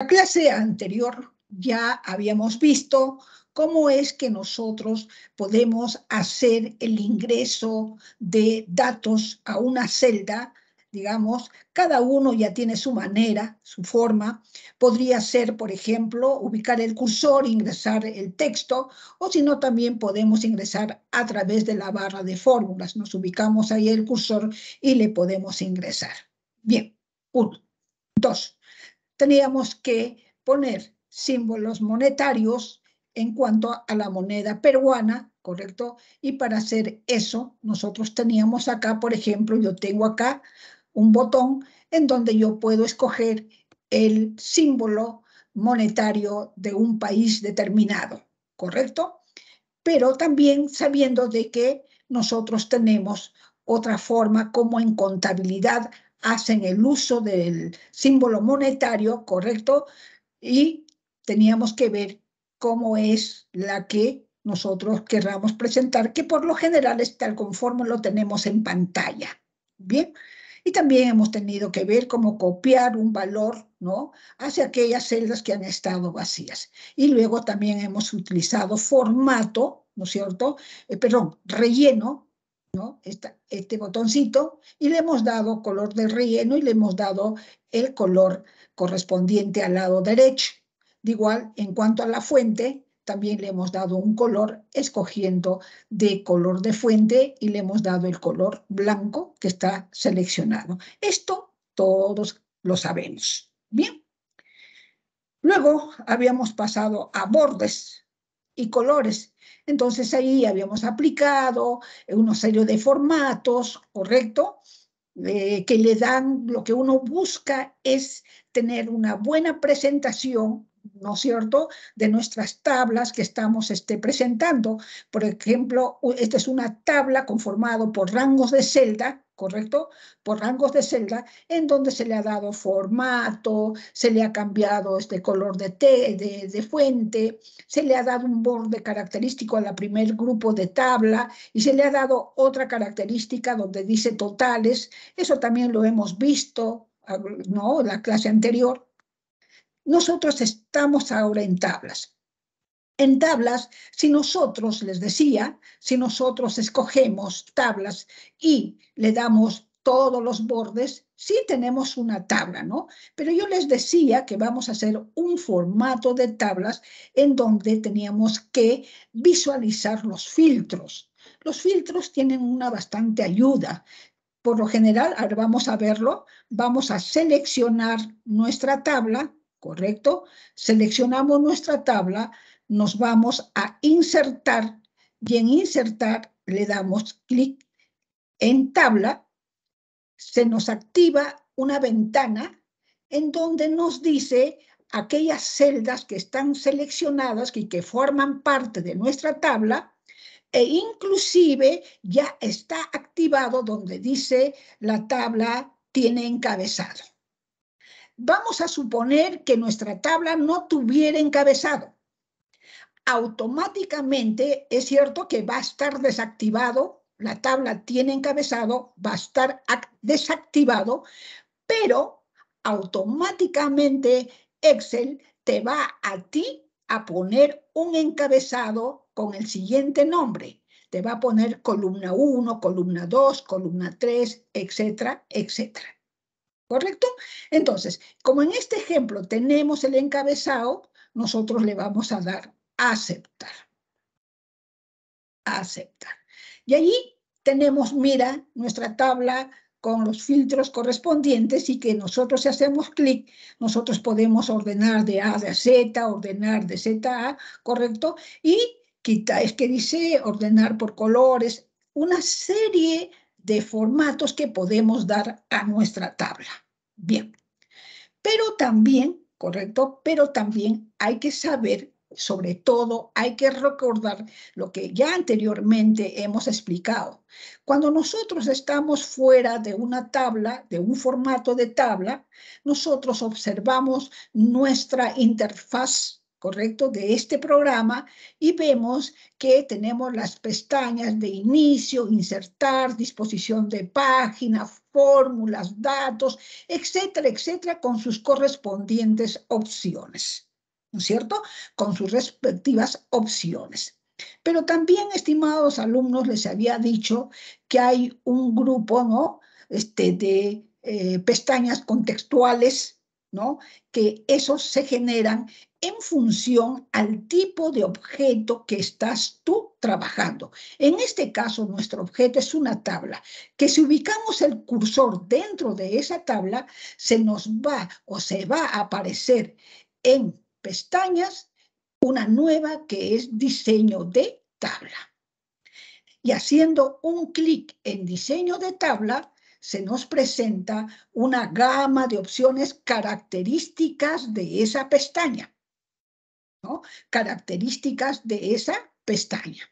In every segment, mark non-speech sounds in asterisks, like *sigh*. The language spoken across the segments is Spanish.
la clase anterior ya habíamos visto cómo es que nosotros podemos hacer el ingreso de datos a una celda, digamos, cada uno ya tiene su manera, su forma. Podría ser, por ejemplo, ubicar el cursor, ingresar el texto, o si no, también podemos ingresar a través de la barra de fórmulas. Nos ubicamos ahí el cursor y le podemos ingresar. Bien, uno, dos, teníamos que poner símbolos monetarios en cuanto a la moneda peruana, ¿correcto? Y para hacer eso, nosotros teníamos acá, por ejemplo, yo tengo acá un botón en donde yo puedo escoger el símbolo monetario de un país determinado, ¿correcto? Pero también sabiendo de que nosotros tenemos otra forma como en contabilidad hacen el uso del símbolo monetario, ¿correcto? Y teníamos que ver cómo es la que nosotros querramos presentar, que por lo general es tal conforme lo tenemos en pantalla. Bien, y también hemos tenido que ver cómo copiar un valor ¿no? hacia aquellas celdas que han estado vacías. Y luego también hemos utilizado formato, ¿no es cierto? Eh, perdón, relleno este botoncito y le hemos dado color de relleno y le hemos dado el color correspondiente al lado derecho. De igual, en cuanto a la fuente, también le hemos dado un color escogiendo de color de fuente y le hemos dado el color blanco que está seleccionado. Esto todos lo sabemos. Bien. Luego habíamos pasado a bordes y colores. Entonces ahí habíamos aplicado una serie de formatos, ¿correcto? Eh, que le dan, lo que uno busca es tener una buena presentación ¿no es cierto?, de nuestras tablas que estamos este, presentando. Por ejemplo, esta es una tabla conformada por rangos de celda, ¿correcto? Por rangos de celda, en donde se le ha dado formato, se le ha cambiado este color de, de, fuente, se le ha dado un borde característico a la primer grupo de tabla y se le ha dado otra característica donde dice totales. Eso también lo hemos visto, ¿no? La clase anterior. Nosotros estamos ahora en tablas. En tablas, si nosotros, les decía, si nosotros escogemos tablas y le damos todos los bordes, sí tenemos una tabla, ¿no? Pero yo les decía que vamos a hacer un formato de tablas en donde teníamos que visualizar los filtros. Los filtros tienen una bastante ayuda. Por lo general, ahora vamos a verlo, vamos a seleccionar nuestra tabla ¿correcto? Seleccionamos nuestra tabla, nos vamos a insertar y en insertar le damos clic en tabla, se nos activa una ventana en donde nos dice aquellas celdas que están seleccionadas y que forman parte de nuestra tabla, e inclusive ya está activado donde dice la tabla tiene encabezado. Vamos a suponer que nuestra tabla no tuviera encabezado. Automáticamente es cierto que va a estar desactivado, la tabla tiene encabezado, va a estar desactivado, pero automáticamente Excel te va a ti a poner un encabezado con el siguiente nombre. Te va a poner columna 1, columna 2, columna 3, etcétera, etcétera. ¿Correcto? Entonces, como en este ejemplo tenemos el encabezado, nosotros le vamos a dar aceptar. Aceptar. Y allí tenemos, mira, nuestra tabla con los filtros correspondientes y que nosotros si hacemos clic, nosotros podemos ordenar de A a Z, ordenar de Z a A, ¿correcto? Y quita, es que dice ordenar por colores, una serie de formatos que podemos dar a nuestra tabla. Bien, pero también, correcto, pero también hay que saber, sobre todo hay que recordar lo que ya anteriormente hemos explicado. Cuando nosotros estamos fuera de una tabla, de un formato de tabla, nosotros observamos nuestra interfaz correcto, de este programa y vemos que tenemos las pestañas de inicio, insertar, disposición de página, fórmulas, datos, etcétera, etcétera, con sus correspondientes opciones, ¿no es cierto? Con sus respectivas opciones. Pero también, estimados alumnos, les había dicho que hay un grupo, ¿no? Este, de eh, pestañas contextuales, que esos se generan en función al tipo de objeto que estás tú trabajando. En este caso, nuestro objeto es una tabla, que si ubicamos el cursor dentro de esa tabla, se nos va o se va a aparecer en pestañas una nueva que es diseño de tabla. Y haciendo un clic en diseño de tabla, se nos presenta una gama de opciones características de esa pestaña. ¿no? Características de esa pestaña.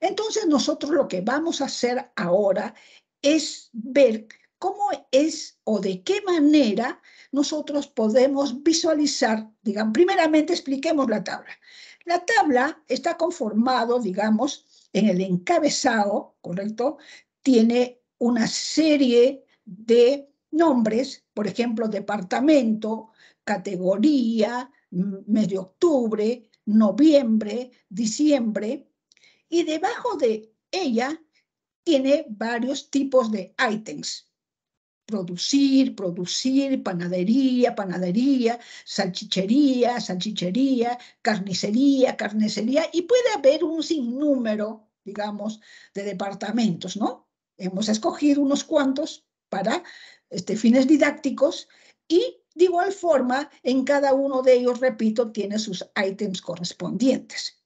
Entonces nosotros lo que vamos a hacer ahora es ver cómo es o de qué manera nosotros podemos visualizar, digan, primeramente expliquemos la tabla. La tabla está conformado, digamos, en el encabezado, ¿correcto? Tiene una serie de nombres, por ejemplo, departamento, categoría, mes de octubre, noviembre, diciembre, y debajo de ella tiene varios tipos de items. Producir, producir, panadería, panadería, salchichería, salchichería, carnicería, carnicería, y puede haber un sinnúmero, digamos, de departamentos, ¿no? Hemos escogido unos cuantos para este, fines didácticos y de igual forma, en cada uno de ellos, repito, tiene sus ítems correspondientes.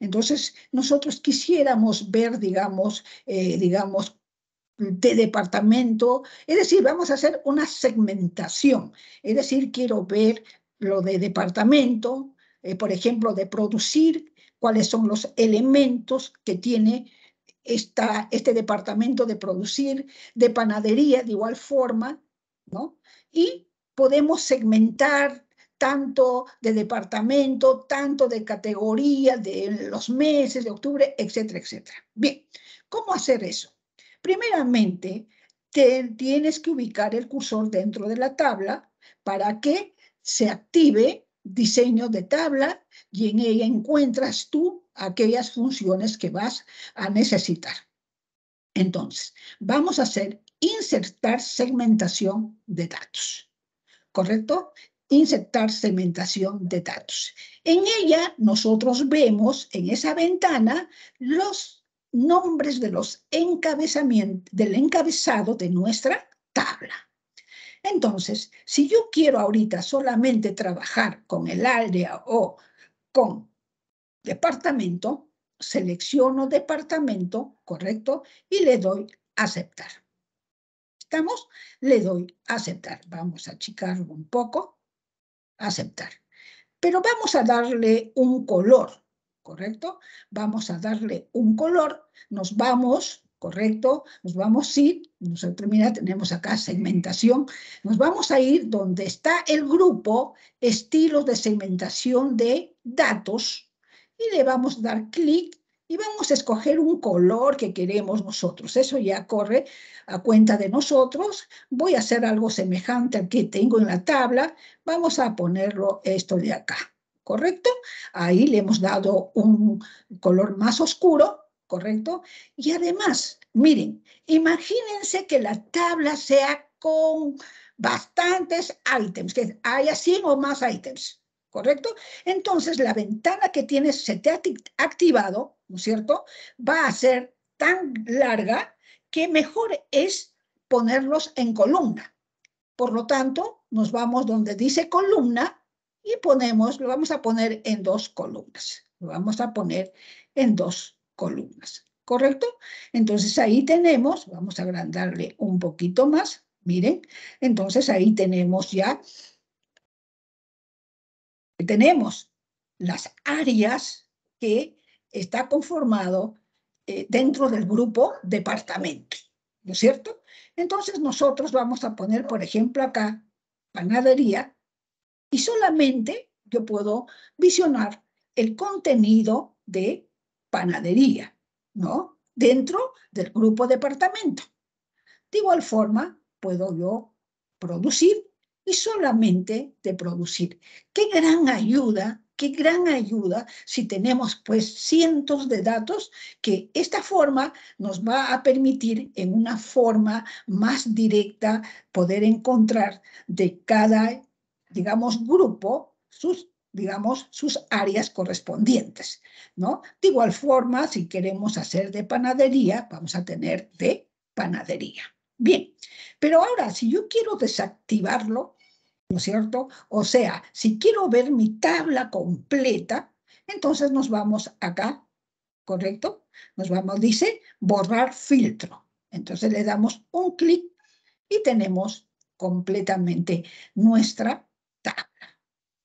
Entonces, nosotros quisiéramos ver, digamos, eh, digamos, de departamento, es decir, vamos a hacer una segmentación, es decir, quiero ver lo de departamento, eh, por ejemplo, de producir, cuáles son los elementos que tiene esta, este departamento de producir, de panadería de igual forma, ¿no? Y podemos segmentar tanto de departamento, tanto de categoría, de los meses de octubre, etcétera, etcétera. Bien, ¿cómo hacer eso? Primeramente, tienes que ubicar el cursor dentro de la tabla para que se active diseño de tabla y en ella encuentras tú aquellas funciones que vas a necesitar. Entonces, vamos a hacer insertar segmentación de datos, ¿correcto? Insertar segmentación de datos. En ella nosotros vemos en esa ventana los nombres de los encabezamientos, del encabezado de nuestra tabla. Entonces, si yo quiero ahorita solamente trabajar con el área o con departamento, selecciono departamento, correcto, y le doy aceptar. ¿Estamos? Le doy aceptar. Vamos a achicarlo un poco. Aceptar. Pero vamos a darle un color, ¿correcto? Vamos a darle un color. Nos vamos, ¿correcto? Nos vamos, sí. Nosotros, mira, tenemos acá segmentación. Nos vamos a ir donde está el grupo, estilos de segmentación de datos, y le vamos a dar clic y vamos a escoger un color que queremos nosotros. Eso ya corre a cuenta de nosotros. Voy a hacer algo semejante al que tengo en la tabla. Vamos a ponerlo esto de acá, ¿correcto? Ahí le hemos dado un color más oscuro, ¿correcto? Y además, miren, imagínense que la tabla sea con bastantes ítems, que haya 100 o más ítems. ¿correcto? Entonces, la ventana que tienes, se te ha activado, ¿no es cierto? Va a ser tan larga que mejor es ponerlos en columna. Por lo tanto, nos vamos donde dice columna y ponemos, lo vamos a poner en dos columnas. Lo vamos a poner en dos columnas, ¿correcto? Entonces ahí tenemos, vamos a agrandarle un poquito más, miren, entonces ahí tenemos ya tenemos las áreas que está conformado eh, dentro del grupo departamento, ¿no es cierto? Entonces nosotros vamos a poner, por ejemplo, acá panadería y solamente yo puedo visionar el contenido de panadería, ¿no? Dentro del grupo departamento. De igual forma, puedo yo producir y solamente de producir. Qué gran ayuda, qué gran ayuda si tenemos pues cientos de datos que esta forma nos va a permitir en una forma más directa poder encontrar de cada, digamos, grupo sus digamos, sus áreas correspondientes, ¿no? De igual forma, si queremos hacer de panadería, vamos a tener de panadería. Bien, pero ahora si yo quiero desactivarlo, ¿no es cierto? O sea, si quiero ver mi tabla completa, entonces nos vamos acá, ¿correcto? Nos vamos, dice, borrar filtro. Entonces le damos un clic y tenemos completamente nuestra tabla.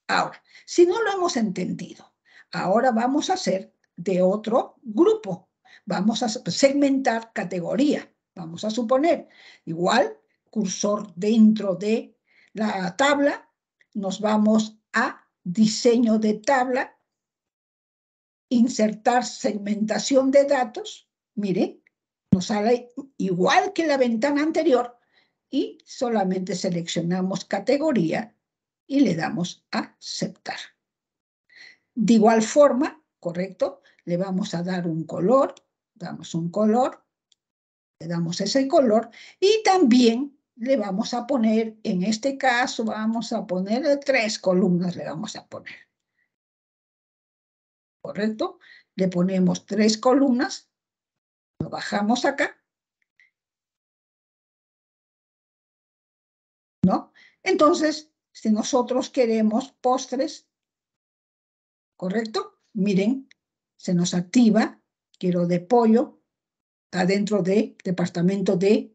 Ahora, si no lo hemos entendido, ahora vamos a hacer de otro grupo. Vamos a segmentar categoría. Vamos a suponer, igual, cursor dentro de la tabla, nos vamos a diseño de tabla, insertar segmentación de datos, miren, nos sale igual que la ventana anterior y solamente seleccionamos categoría y le damos a aceptar. De igual forma, ¿correcto? Le vamos a dar un color, damos un color, le damos ese color y también le vamos a poner, en este caso vamos a poner tres columnas, le vamos a poner. ¿Correcto? Le ponemos tres columnas, lo bajamos acá. ¿No? Entonces, si nosotros queremos postres, ¿correcto? Miren, se nos activa, quiero de pollo, Está dentro del departamento de,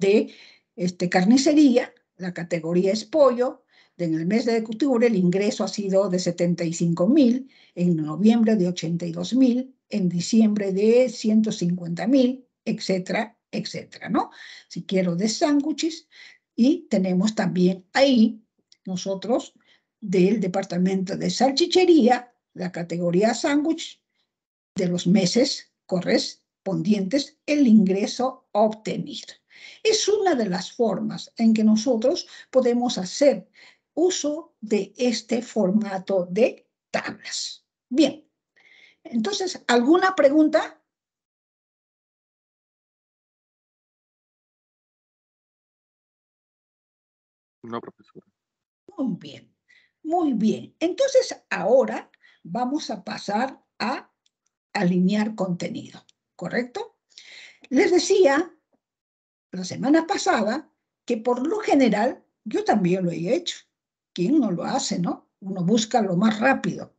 de este, carnicería, la categoría es pollo. En el mes de octubre el ingreso ha sido de 75 mil, en noviembre de 82 mil, en diciembre de 150 mil, etcétera, etcétera, ¿no? Si quiero de sándwiches y tenemos también ahí nosotros del departamento de salchichería, la categoría sándwich de los meses corres el ingreso obtenido. Es una de las formas en que nosotros podemos hacer uso de este formato de tablas. Bien, entonces, ¿alguna pregunta? No, profesora. Muy bien, muy bien. Entonces, ahora vamos a pasar a alinear contenido. ¿correcto? Les decía la semana pasada que por lo general yo también lo he hecho. ¿Quién no lo hace, no? Uno busca lo más rápido.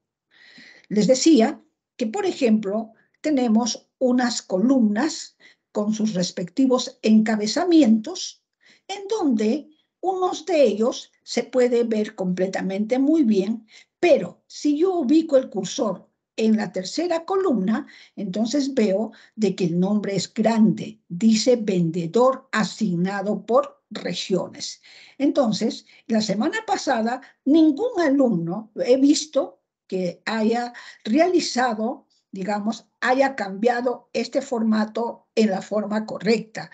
Les decía que, por ejemplo, tenemos unas columnas con sus respectivos encabezamientos en donde unos de ellos se puede ver completamente muy bien, pero si yo ubico el cursor en la tercera columna, entonces veo de que el nombre es grande, dice vendedor asignado por regiones. Entonces, la semana pasada ningún alumno he visto que haya realizado digamos, haya cambiado este formato en la forma correcta.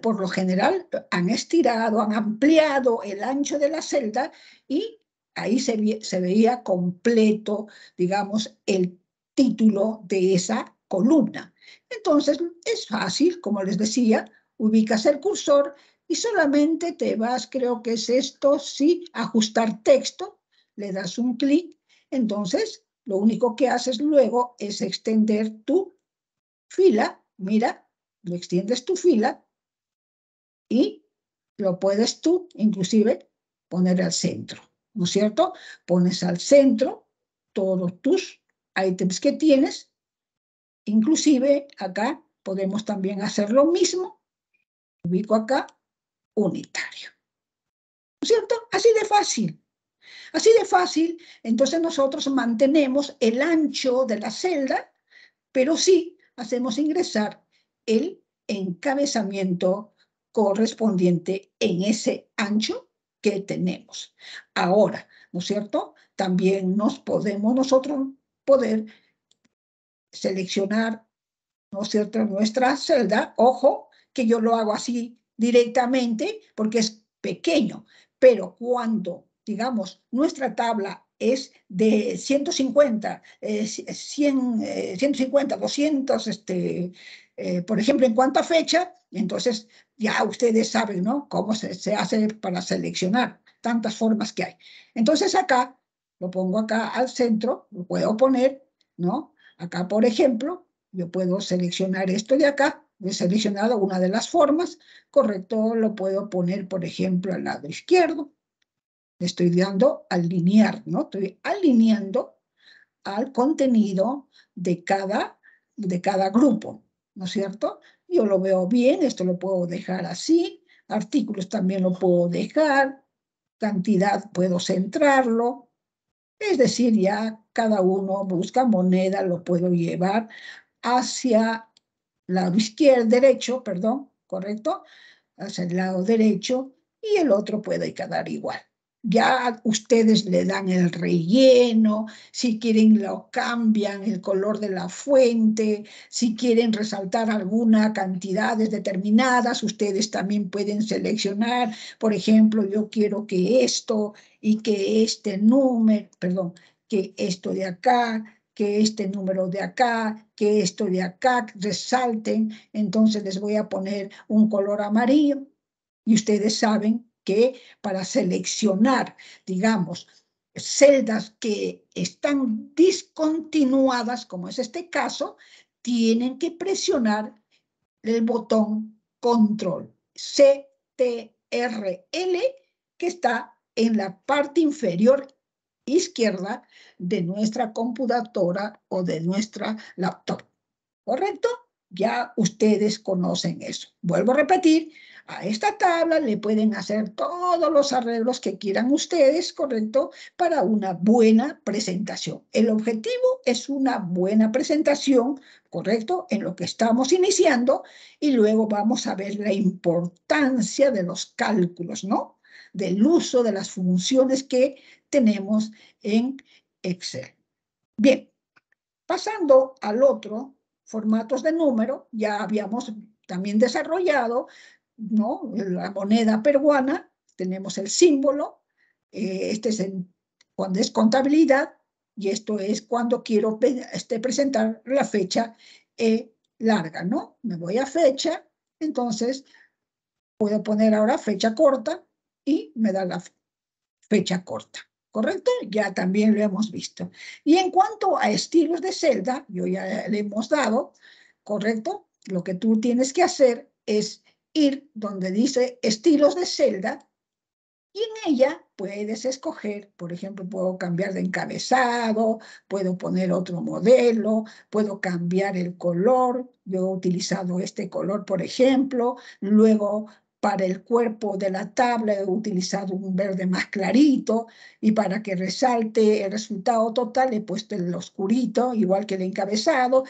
por lo general han estirado, han ampliado el ancho de la celda y ahí se, veía completo, digamos, el título de esa columna. Entonces, es fácil, como les decía, ubicas el cursor y solamente te vas, creo que es esto, sí, ajustar texto, le das un clic, entonces lo único que haces luego es extender tu fila, mira, lo extiendes tu fila y lo puedes tú inclusive poner al centro. ¿no es cierto? Pones al centro todos tus ítems que tienes. Inclusive acá podemos también hacer lo mismo. Ubico acá unitario. ¿No es cierto? Así de fácil. Así de fácil, entonces nosotros mantenemos el ancho de la celda, pero sí hacemos ingresar el encabezamiento correspondiente en ese ancho que tenemos. Ahora, ¿no es cierto? También nos podemos nosotros poder seleccionar, ¿no es cierto?, nuestra celda. Ojo, que yo lo hago así directamente porque es pequeño, pero cuando, digamos, nuestra tabla es de 150, 100, 150, 200, este, eh, por ejemplo, en cuanto a fecha, entonces ya ustedes saben, ¿no? Cómo se, se hace para seleccionar tantas formas que hay. Entonces acá, lo pongo acá al centro, lo puedo poner, ¿no? Acá, por ejemplo, yo puedo seleccionar esto de acá, he seleccionado una de las formas, correcto, lo puedo poner, por ejemplo, al lado izquierdo. Le estoy dando alinear, ¿no? Estoy alineando al contenido de cada, de cada grupo. ¿no es cierto? Yo lo veo bien, esto lo puedo dejar así, artículos también lo puedo dejar, cantidad puedo centrarlo, es decir, ya cada uno busca moneda, lo puedo llevar hacia el lado izquierdo, derecho, perdón, ¿correcto? Hacia el lado derecho y el otro puede quedar igual ya ustedes le dan el relleno, si quieren lo cambian, el color de la fuente, si quieren resaltar alguna cantidades determinadas, ustedes también pueden seleccionar, por ejemplo, yo quiero que esto y que este número, perdón, que esto de acá, que este número de acá, que esto de acá resalten, entonces les voy a poner un color amarillo y ustedes saben que para seleccionar, digamos, celdas que están discontinuadas, como es este caso, tienen que presionar el botón control CTRL que está en la parte inferior izquierda de nuestra computadora o de nuestra laptop. ¿Correcto? Ya ustedes conocen eso. Vuelvo a repetir, a esta tabla le pueden hacer todos los arreglos que quieran ustedes, ¿correcto? Para una buena presentación. El objetivo es una buena presentación, ¿correcto? En lo que estamos iniciando y luego vamos a ver la importancia de los cálculos, ¿no? Del uso de las funciones que tenemos en Excel. Bien, pasando al otro, formatos de número, ya habíamos también desarrollado ¿no? la moneda peruana, tenemos el símbolo, eh, este es cuando es contabilidad y esto es cuando quiero este, presentar la fecha eh, larga, ¿no? Me voy a fecha, entonces puedo poner ahora fecha corta y me da la fecha corta, ¿correcto? Ya también lo hemos visto. Y en cuanto a estilos de celda, yo ya le hemos dado, ¿correcto? Lo que tú tienes que hacer es ir donde dice estilos de celda y en ella puedes escoger, por ejemplo, puedo cambiar de encabezado, puedo poner otro modelo, puedo cambiar el color. Yo he utilizado este color, por ejemplo. Luego, para el cuerpo de la tabla he utilizado un verde más clarito y para que resalte el resultado total he puesto el oscurito, igual que el encabezado.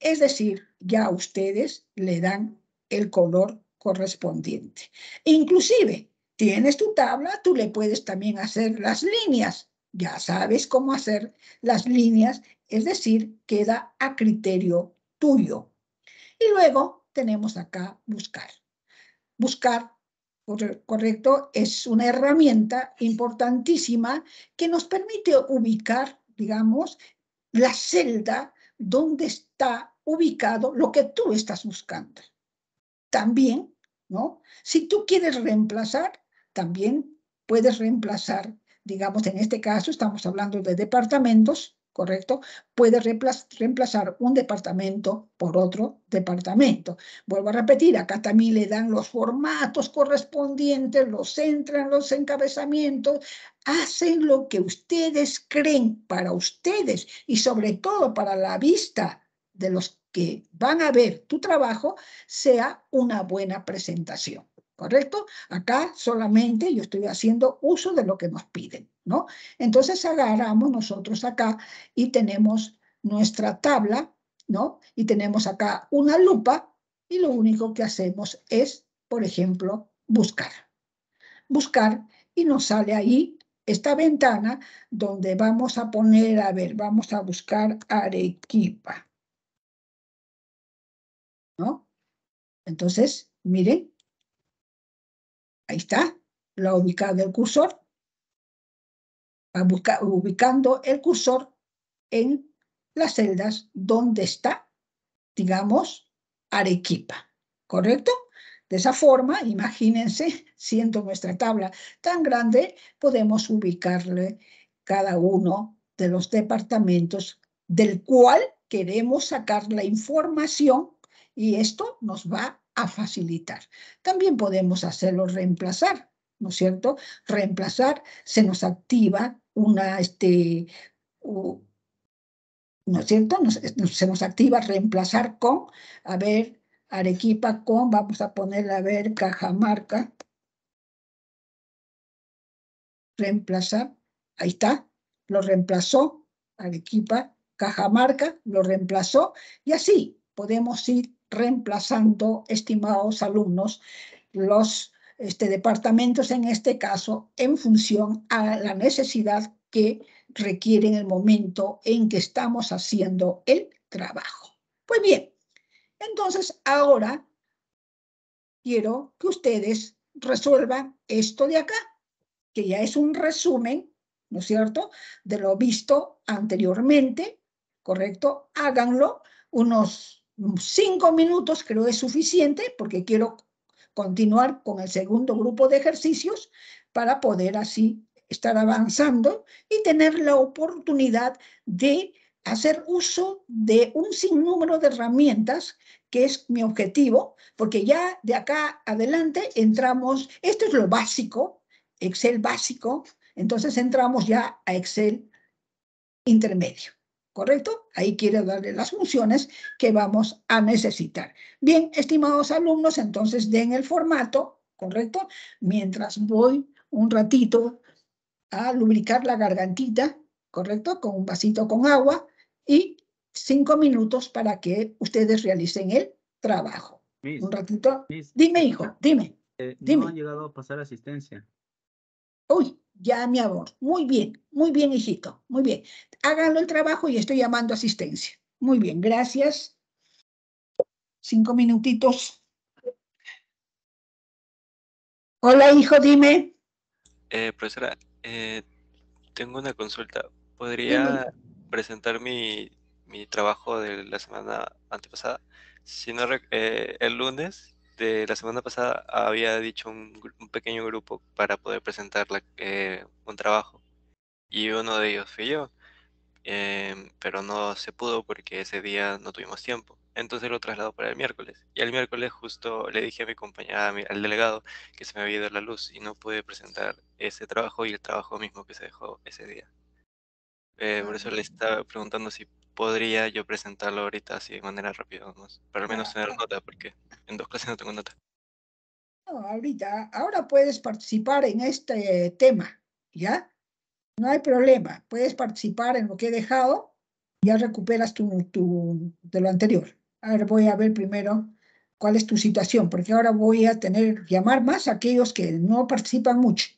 Es decir, ya ustedes le dan el color correspondiente. Inclusive, tienes tu tabla, tú le puedes también hacer las líneas. Ya sabes cómo hacer las líneas, es decir, queda a criterio tuyo. Y luego tenemos acá buscar. Buscar, correcto, es una herramienta importantísima que nos permite ubicar, digamos, la celda donde está ubicado lo que tú estás buscando. También si tú quieres reemplazar, también puedes reemplazar, digamos, en este caso estamos hablando de departamentos, ¿correcto? Puedes reemplazar un departamento por otro departamento. Vuelvo a repetir, acá también le dan los formatos correspondientes, los centran, los encabezamientos, hacen lo que ustedes creen para ustedes y sobre todo para la vista de los que van a ver tu trabajo sea una buena presentación. ¿correcto? Acá solamente yo estoy haciendo uso de lo que nos piden, ¿no? Entonces agarramos nosotros acá y tenemos nuestra tabla, ¿no? Y tenemos acá una lupa y lo único que hacemos es, por ejemplo, buscar. Buscar y nos sale ahí esta ventana donde vamos a poner, a ver, vamos a buscar Arequipa. ¿no? Entonces, miren, ahí está, la ubicada del cursor, ubicando el cursor en las celdas donde está, digamos, Arequipa, ¿correcto? De esa forma, imagínense, *laughs* siendo nuestra tabla tan grande, podemos ubicarle cada uno de los departamentos del cual queremos sacar la información y esto nos va a facilitar. También podemos hacerlo reemplazar, ¿no es cierto? Reemplazar se nos activa una, este, ¿no es cierto? se nos activa reemplazar con, a ver, Arequipa con, vamos a ponerle a ver, Cajamarca. Reemplazar, ahí está, lo reemplazó Arequipa, Cajamarca lo reemplazó y así podemos ir reemplazando, estimados alumnos, los este, departamentos en este caso en función a la necesidad que requiere en el momento en que estamos haciendo el trabajo. Pues bien, entonces ahora quiero que ustedes resuelvan esto de acá, que ya es un resumen, ¿no es cierto?, de lo visto anteriormente, ¿correcto? Háganlo unos cinco minutos creo es suficiente porque quiero continuar con el segundo grupo de ejercicios para poder así estar avanzando y tener la oportunidad de hacer uso de un sinnúmero de herramientas, que es mi objetivo, porque ya de acá adelante entramos, esto es lo básico, Excel básico, entonces entramos ya a Excel intermedio. ¿correcto? Ahí quiere darle las funciones que vamos a necesitar. Bien, estimados alumnos, entonces den el formato, ¿correcto? Mientras voy un ratito a lubricar la gargantita, ¿correcto? Con un vasito con agua y cinco minutos para que ustedes realicen el trabajo. un ratito. dime, eh, hijo, dime, eh, dime. No han llegado a pasar asistencia. Uy, ya mi amor. Muy bien, muy bien, hijito, muy bien. Háganlo el trabajo y estoy llamando asistencia. Muy bien, gracias. Cinco minutitos. Hola, hijo, dime. Eh, profesora, eh, tengo una consulta. ¿Podría presentar mi, mi, trabajo de la semana antepasada? Si no, eh, el lunes de este, la semana pasada había dicho un, pequeño grupo para poder presentar eh, un trabajo y uno de ellos fui yo, em, pero no se pudo porque ese día no tuvimos tiempo. Entonces lo trasladó para el miércoles. Y el miércoles justo le dije a mi compañera, al delegado, que se me había ido la luz y no pude presentar ese trabajo y el trabajo mismo que se dejó ese día. Eh, por ah, eso le estaba preguntando si podría yo presentarlo ahorita así de manera rápida, más, para al menos tener nota, porque en dos clases no tengo nota. No, ahorita, ahora puedes participar en este tema, ¿ya? No hay problema, puedes participar en lo que he dejado, ya recuperas tu, tu, de lo anterior. A ver, voy a ver primero cuál es tu situación, porque ahora voy a tener, llamar más a aquellos que no participan mucho.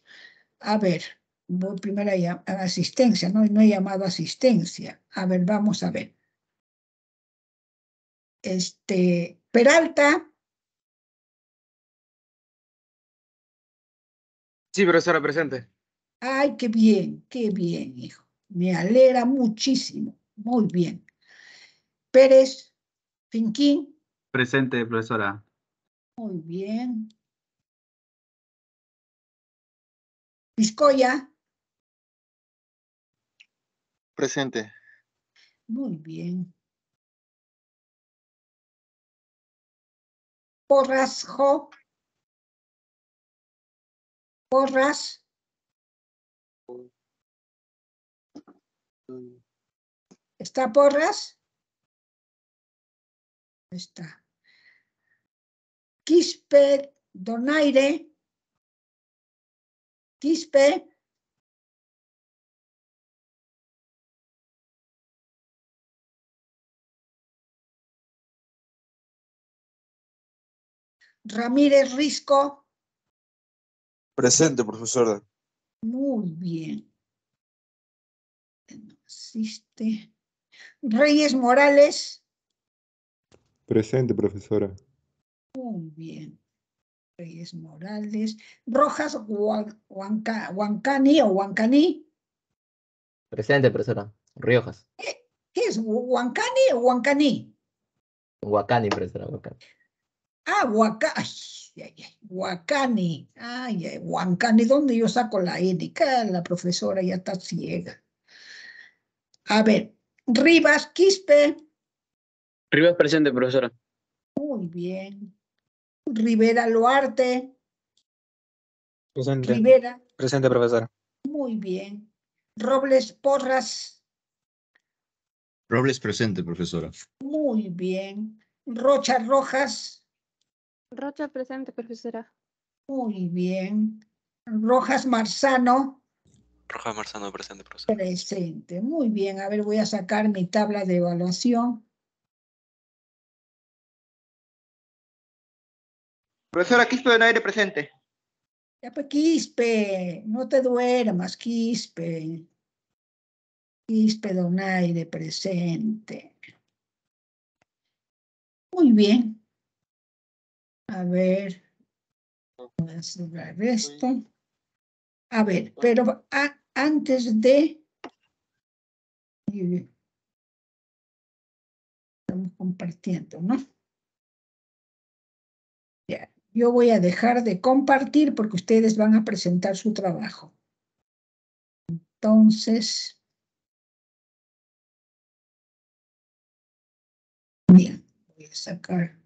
A ver, voy primero a, asistencia, ¿no? no he llamado asistencia. A ver, vamos a ver. Este, Peralta. Sí, profesora, presente. Ay, qué bien, qué bien, hijo. Me alegra muchísimo. Muy bien. Pérez, Finquín. Presente, profesora. Muy bien. Piscoya. Presente. Muy bien. Porras, Porras. ¿Está Porras? Está. Quispe, Donaire. Quispe. Ramírez Risco. Presente, profesora. Muy bien. existe. Reyes Morales. Presente, profesora. Muy bien. Reyes Morales. Rojas Huancani o Huancani. Presente, profesora. Riojas. ¿Qué, es? ¿Huancani o Huancani? Huacani, profesora. Ah, Ay, ay, ¿Dónde yo saco la ética? La profesora ya está ciega. A ver, Rivas Quispe. Rivas presente, profesora. Muy bien. Rivera Loarte. Presente. Rivera. Presente, profesora. Muy bien. Robles Porras. Robles presente, profesora. Muy bien. Rocha Rojas. Rocha presente, profesora. Muy bien. Rojas Marzano. Rojas Marzano presente, profesora. Presente. Muy bien. A ver, voy a sacar mi tabla de evaluación. Profesora Quispe aire presente. Ya pues Quispe, no te duermas, Quispe. Quispe Donaire presente. Muy bien. A ver, voy a cerrar esto. A ver, pero antes de... Estamos compartiendo, ¿no? Ya, yo voy a dejar de compartir porque ustedes van a presentar su trabajo. Entonces... Bien, voy a sacar...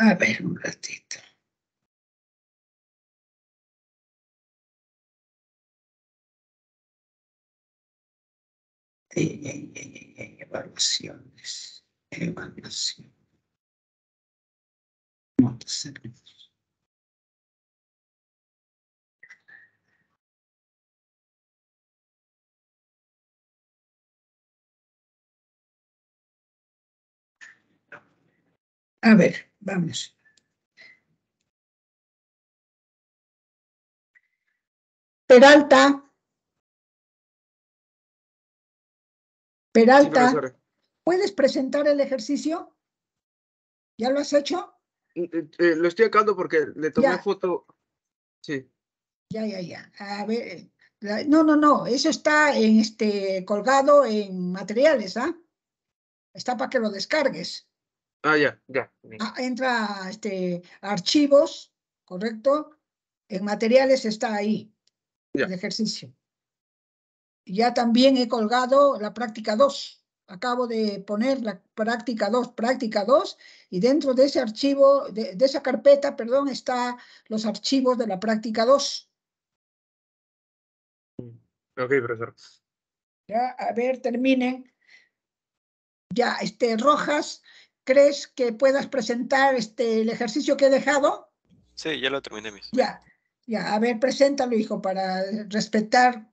A ver, un ratito. evaluaciones, evaluación. te A ver, Peralta. Peralta, ¿puedes presentar el ejercicio? ¿Ya lo has hecho? Mm, eh, eh, lo estoy acabando porque le tomé foto. Sí. Ya, ya, ya. A ver, no, no, no. Eso está en este colgado en materiales, ¿ah? Está para que lo descargues. Ah, ya, ya. Ah, entra este, archivos, ¿correcto? En materiales está ahí, ya. el ejercicio. Ya también he colgado la práctica 2. Acabo de poner la práctica 2, práctica 2, y dentro de ese archivo, de, esa carpeta, perdón, están los archivos de la práctica 2. Ok, profesor. Ya, a ver, terminen. Ya, este, Rojas, ¿Crees que puedas presentar este, el ejercicio que he dejado? Sí, ya lo terminé Ya, ya, a ver, preséntalo, hijo, para respetar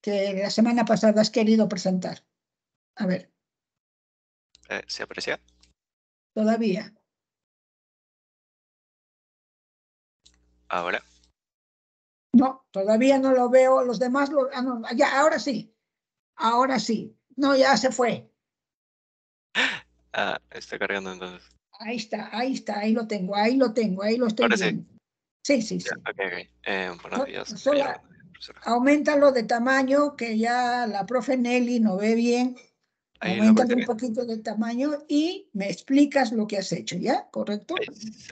que la semana pasada has querido presentar. A ver. Eh, ¿Se aprecia? Todavía. ¿Ahora? No, todavía no lo veo. Los demás lo. Ah, no, ya, ahora sí. Ahora sí. No, ya se fue. Ah, está cargando entonces. Ahí está, ahí está, ahí lo tengo, ahí lo tengo, ahí lo estoy Sí, sí, sí. Eh, Aumenta lo de tamaño, que ya la profe Nelly no ve bien. Aumenta un poquito de tamaño y me explicas lo que has hecho, ¿ya? ¿Correcto?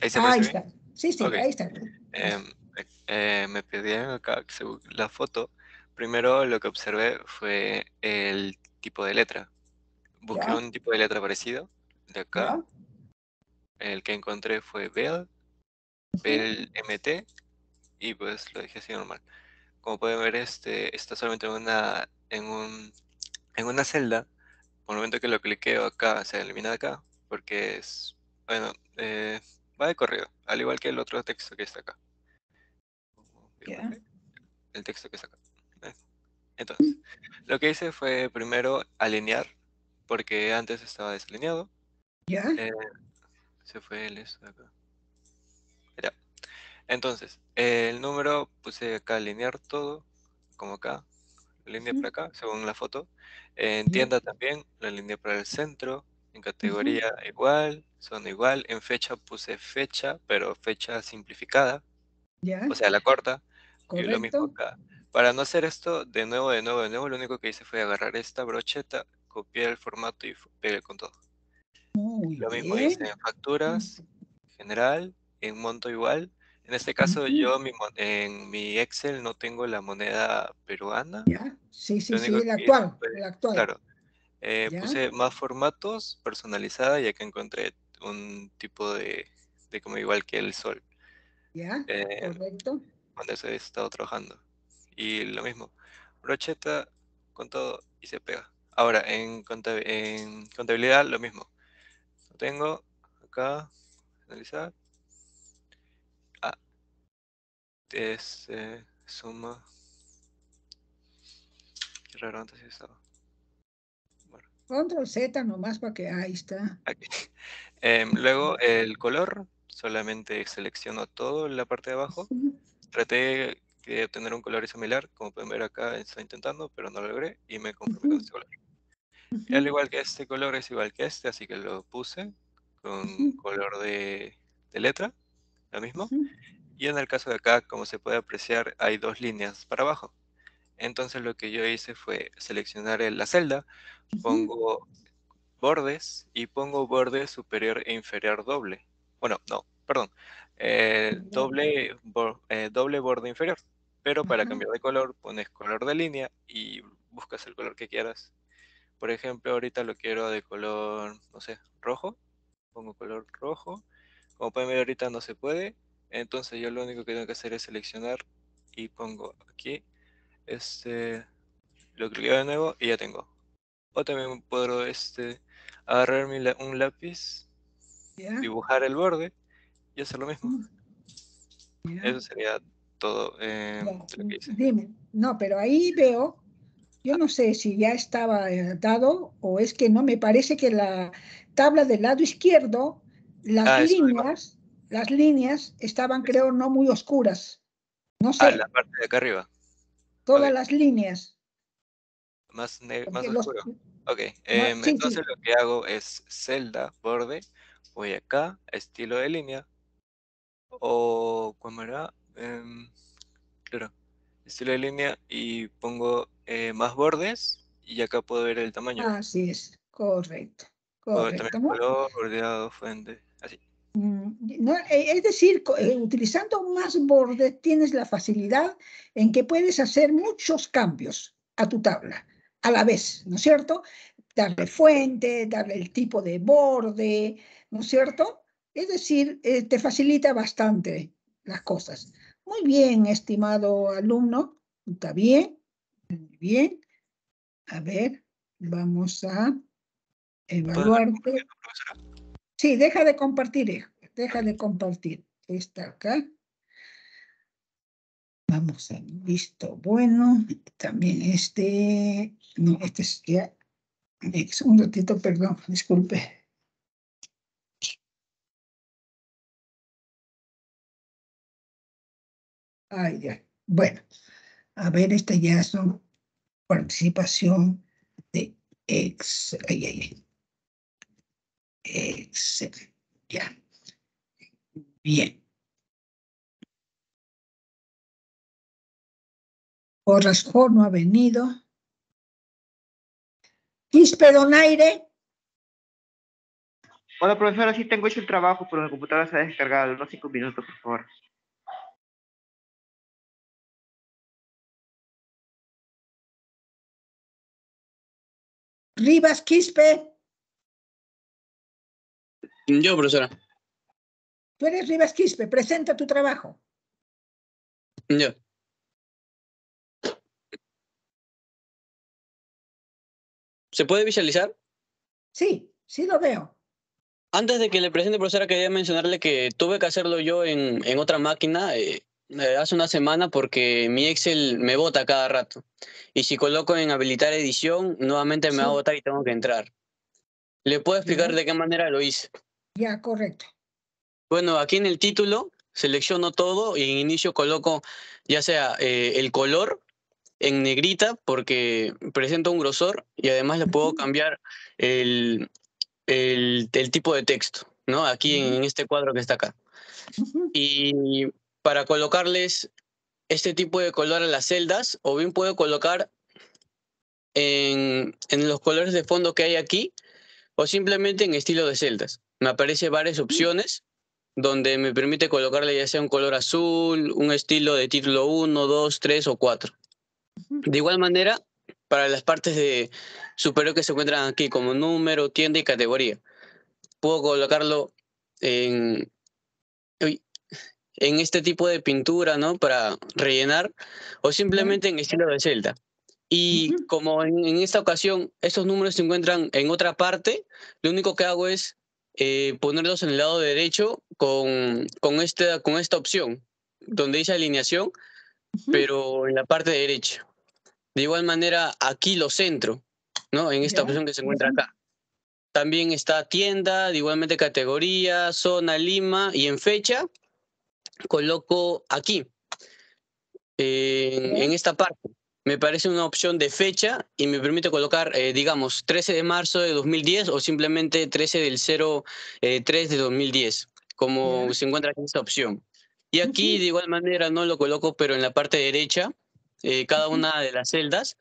Ahí, está. Sí, sí, ahí está. Em, eh, me pidieron acá la foto. Primero lo que observé fue el tipo de letra. Busqué un tipo de letra parecido de acá. El que encontré fue Bell, Bell MT, y pues lo dejé así normal. Como pueden ver, este está solamente en una, en un, en una celda. Por el momento que lo cliqueo acá, se elimina de acá, porque es, bueno, eh, va de corrido, al igual que el otro texto que está acá. El texto que está acá. Eh, entonces, mm. lo que hice fue primero alinear, porque antes estaba desalineado. ¿Ya? Eh, se fue el eso acá. Entonces, eh, el número puse acá alinear todo, como acá, línea para acá, según la foto. en tienda también, la línea para el centro. En categoría igual, son igual. En fecha puse fecha, pero fecha simplificada. ¿Ya? O sea, la corta. lo mismo acá. Para no hacer esto de nuevo, de nuevo, de nuevo, lo único que hice fue agarrar esta brocheta, copiar el formato y pegar con todo. Lo mismo dice en facturas, general, en monto igual. En este caso, yo en mi Excel no tengo la moneda peruana. Sí, sí, sí, el actual, actual. Claro. Eh, puse más formatos, personalizada, y aquí encontré un tipo de, como igual que el sol. ¿Ya? Eh, correcto. Cuando he estado trabajando. Y lo mismo, brocheta con todo y se pega. Ahora, en contabilidad, lo mismo tengo acá, analizar. Ah, es eh, suma. Qué raro, antes estaba. Bueno. Control Z nomás para que ahí está. *laughs* Em, luego el color, solamente selecciono todo en la parte de abajo. Traté de obtener un color similar, como pueden ver acá, estoy intentando, pero no lo logré y me conformé con este color. Al igual que este color es igual que este, así que lo puse con color de, letra, lo mismo. Y en el caso de acá, como se puede apreciar, hay dos líneas para abajo. Entonces lo que yo hice fue seleccionar la celda, pongo bordes y pongo borde superior e inferior doble. Bueno, no, perdón, eh, doble, eh, doble borde inferior. Pero para cambiar de color pones color de línea y buscas el color que quieras por ejemplo, ahorita lo quiero de color, no sé, rojo. Pongo color rojo. Como pueden ver ahorita no se puede. Entonces yo lo único que tengo que hacer es seleccionar y pongo aquí. Este, lo cliqueo de nuevo y ya tengo. O también puedo este, agarrar un lápiz, dibujar el borde y hacer lo mismo. Mm. Eso sería todo eh, Dime, no, pero ahí veo yo no sé si ya estaba eh, dado o es que no me parece que la tabla del lado izquierdo, las ah, líneas, las líneas estaban creo no muy oscuras. No sé. Ah, la parte de acá arriba. Todas las líneas. Más, más oscuro. ok, em, entonces lo que hago es celda, borde, voy acá, estilo de línea, o ¿cómo era? Em, claro, estilo de línea y pongo eh, más bordes y acá puedo ver el tamaño. Así es, correcto. Color, así. Mm, eh, es decir, eh, utilizando más bordes tienes la facilidad en que puedes hacer muchos cambios a tu tabla a la vez, ¿no es cierto? Darle fuente, darle el tipo de borde, ¿no es cierto? Es decir, te facilita bastante las cosas. Muy bien, estimado alumno, está bien bien. A ver, vamos a evaluar. Sí, deja de compartir, Deja de compartir. Está acá. Vamos a visto bueno. También este. No, este es ya. Un ratito, perdón, disculpe. Ay, ya. Bueno, a ver, este ya son participación de ex, ay, ay, ya. Bien. Por no ha venido. Quispe Donaire. Hola, profesora, sí tengo hecho el trabajo, pero la computadora se ha descargado. los cinco minutos, por favor. Rivas Quispe. Yo, profesora. Tú eres Rivas Quispe, presenta tu trabajo. Yo. ¿Se puede visualizar? Sí, sí lo veo. Antes de que le presente, profesora, quería mencionarle que tuve que hacerlo yo en, otra máquina. Eh, eh, hace una semana porque mi Excel me vota cada rato. Y si coloco en habilitar edición, nuevamente me va a votar y tengo que entrar. ¿Le puedo explicar de qué manera lo hice? Ya, correcto. Bueno, aquí en el título selecciono todo y en inicio coloco ya sea eh, el color en negrita porque presenta un grosor y además le puedo cambiar el, tipo de texto, ¿no? Aquí en, en este cuadro que está acá. Y para colocarles este tipo de color a las celdas o bien puedo colocar en, los colores de fondo que hay aquí o simplemente en estilo de celdas. Me aparece varias opciones donde me permite colocarle ya sea un color azul, un estilo de título 1, 2, 3 o 4. De igual manera, para las partes de superior que se encuentran aquí, como número, tienda y categoría, puedo colocarlo en, en este tipo de pintura, ¿no? Para rellenar, o simplemente en estilo de celda. Y como en, esta ocasión estos números se encuentran en otra parte, lo único que hago es eh, ponerlos en el lado derecho con, esta, con esta opción, donde dice alineación, pero en la parte derecha. De igual manera, aquí lo centro, ¿no? En esta opción que se encuentra acá. También está tienda, de igualmente categoría, zona Lima y en fecha coloco aquí, en, esta parte. Me parece una opción de fecha y me permite colocar, eh, digamos, 13 de marzo de 2010 o simplemente 13 del 03 eh, de 2010, como se encuentra en esta opción. Y aquí de igual manera no lo coloco, pero en la parte derecha, eh, cada una de las celdas.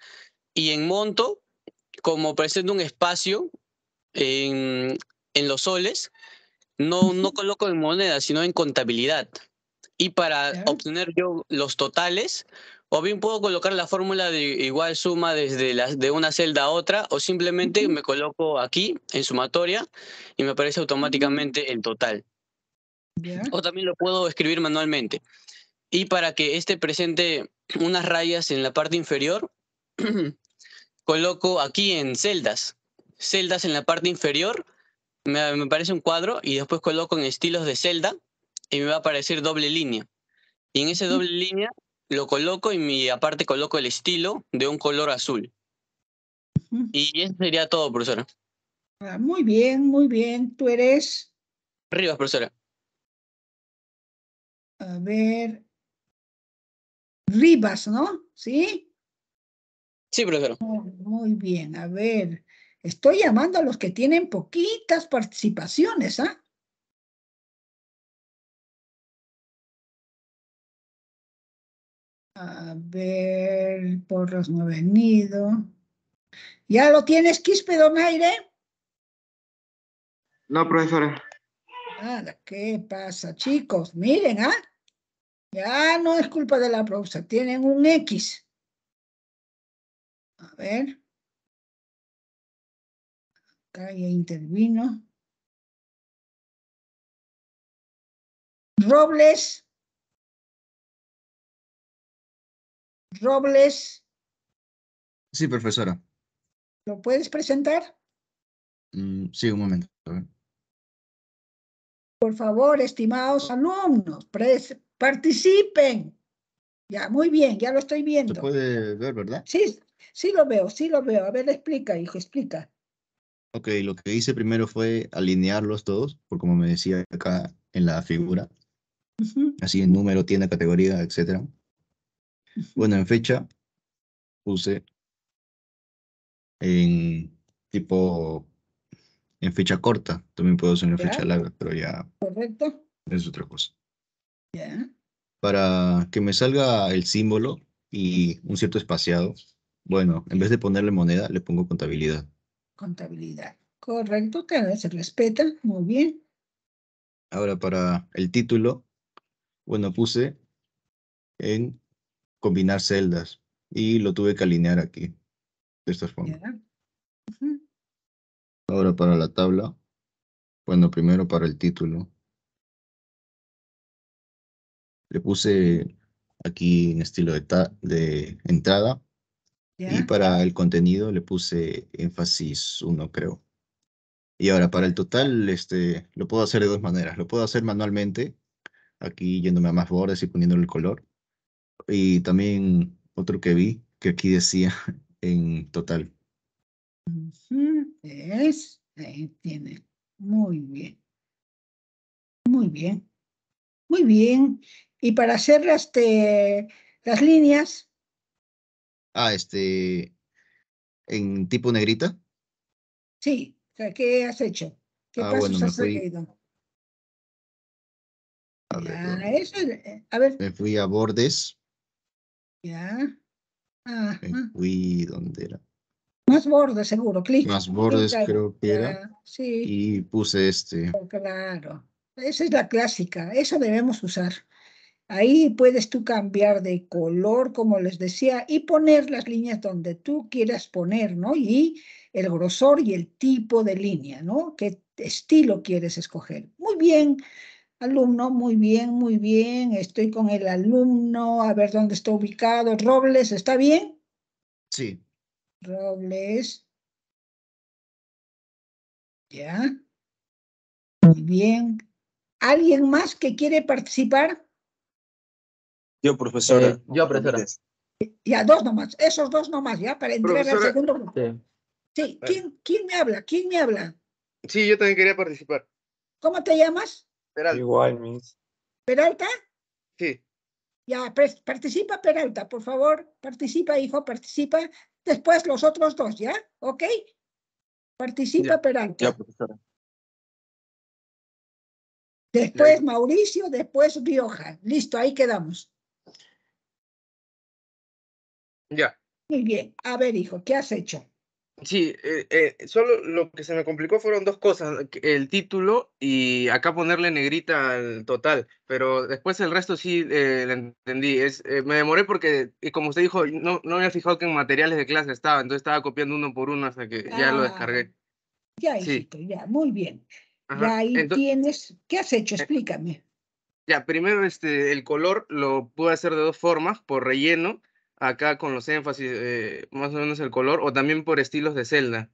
Y en monto, como presente un espacio en, los soles, no, no coloco en moneda, sino en contabilidad. Y para obtener yo los totales, o bien puedo colocar la fórmula de igual suma desde la, de una celda a otra, o simplemente me coloco aquí en sumatoria y me aparece automáticamente el total. O también lo puedo escribir manualmente. Y para que este presente unas rayas en la parte inferior, *clears throat* coloco aquí en celdas. Celdas en la parte inferior, me, me, un cuadro y después coloco en estilos de celda y me va a aparecer doble línea. Y en ese doble línea lo coloco y mi, aparte coloco el estilo de un color azul. Y eso sería todo, profesora. Ah, muy bien, muy bien. ¿Tú eres? Rivas, profesora. A ver. Rivas, ¿no? ¿Sí? Sí, profesora. muy bien, a ver. Estoy llamando a los que tienen poquitas participaciones, ¿ah? A ver, por no nueve venido. ¿Ya lo tienes, Quispe Donaire? No, profesora. ¿qué pasa, chicos? Miren, ¿ah? Ya no es culpa de la prosa, tienen un X. A ver. Acá ya intervino. Robles. Robles. Sí, profesora. ¿Lo puedes presentar? Mm, sí, un momento. Por favor, estimados alumnos, participen. Ya, muy bien, ya lo estoy viendo. Se puede ver, ¿verdad? Sí, sí lo veo, sí lo veo. A ver, explica, hijo, explica. Ok, lo que hice primero fue alinearlos todos, por como me decía acá en la figura. Así el número, tiene categoría, etcétera. Bueno, en fecha puse en tipo en fecha corta. También puedo hacer en fecha larga, pero ya. Correcto. Es otra cosa. Ya. Para que me salga el símbolo y un cierto espaciado, bueno, en vez de ponerle moneda, le pongo contabilidad. Contabilidad. Correcto, que se respeta. Muy bien. Ahora para el título, bueno, puse en combinar celdas y lo tuve que alinear aquí, de esta forma. Ahora para la tabla, bueno, primero para el título. Le puse aquí en estilo de, entrada y para el contenido le puse énfasis 1, creo. Y ahora para el total, este, lo puedo hacer de dos maneras. Lo puedo hacer manualmente, aquí yéndome a más bordes y poniéndole el color y también otro que vi, que aquí decía *laughs* en total. Es, ahí tiene. Muy bien. Muy bien. Muy bien. Y para hacer las líneas. Ah, este. En tipo negrita. Sí, ¿qué has hecho? ¿Qué ah, pasos has seguido? Eh, a ver. Me fui a bordes. Ya. Ajá. Uy, ¿dónde era. Más bordes, seguro, clic. Más bordes, creo que era. Sí. Y puse este. Oh, claro. Esa es la clásica, eso debemos usar. Ahí puedes tú cambiar de color, como les decía, y poner las líneas donde tú quieras poner, ¿no? Y el grosor y el tipo de línea, ¿no? ¿Qué estilo quieres escoger? Muy bien. Alumno, muy bien, muy bien. Estoy con el alumno, a ver dónde está ubicado. Robles, ¿está bien? Sí. Robles. Ya. Muy bien. ¿Alguien más que quiere participar? Yo, profesora. Eh, yo, profesora. Eh, ya, dos nomás, esos dos nomás, ya, para entrar al segundo. Sí, sí. ¿Quién, ¿Quién, me habla? ¿Quién me habla? Sí, yo también quería participar. ¿Cómo te llamas? Igual, Miss. ¿Peralta? Sí. Ya, participa Peralta, por favor. Participa, hijo, participa. Después los otros dos, ¿ya? ¿Ok? Participa Peralta. Ya, profesora. Después Mauricio, después Rioja. Listo, ahí quedamos. Ya. Muy bien. A ver, hijo, ¿qué has hecho? Sí, eh, eh, solo lo que se me complicó fueron dos cosas, el título y acá ponerle negrita al total, pero después el resto sí eh, lo entendí. Es, me demoré porque, como usted dijo, no, no me había fijado que en materiales de clase estaba, entonces estaba copiando uno por uno hasta que ya lo ah, descargué. Ya, listo, ya, muy bien. Ya ahí tienes, ¿qué has hecho? Explícame. Ya, primero este, el color lo pude hacer de dos formas, por relleno acá con los énfasis, eh, más o menos el color, o también por estilos de celda,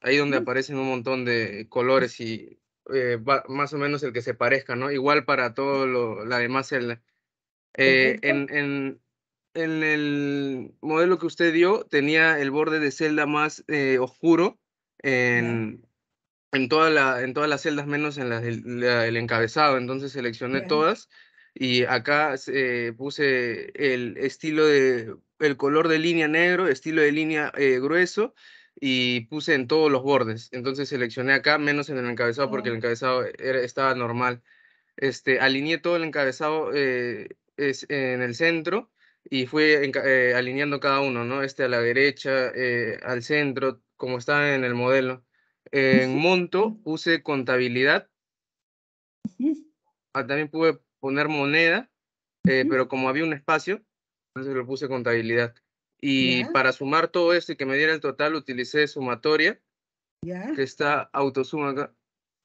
ahí donde aparecen un montón de colores y eh, más o menos el que se parezca, ¿no? Igual para todo lo, la demás celda. Eh, en, en, en, el modelo que usted dio, tenía el borde de celda más oscuro en, en, toda la, en todas las celdas menos en la el encabezado, entonces seleccioné todas y acá eh, puse el estilo de, el color de línea negro, estilo de línea eh, grueso y puse en todos los bordes. Entonces seleccioné acá menos en el encabezado porque el oh. encabezado era, estaba normal. Este, alineé todo el encabezado eh, es, en el centro y fui alineando cada uno, ¿no? Este a la derecha, al centro, como estaba en el modelo. en monto puse contabilidad. Ah, también pude, poner moneda, eh, pero como había un espacio, entonces lo puse contabilidad. Y para sumar todo esto y que me diera el total, utilicé sumatoria, ya que está autosuma acá,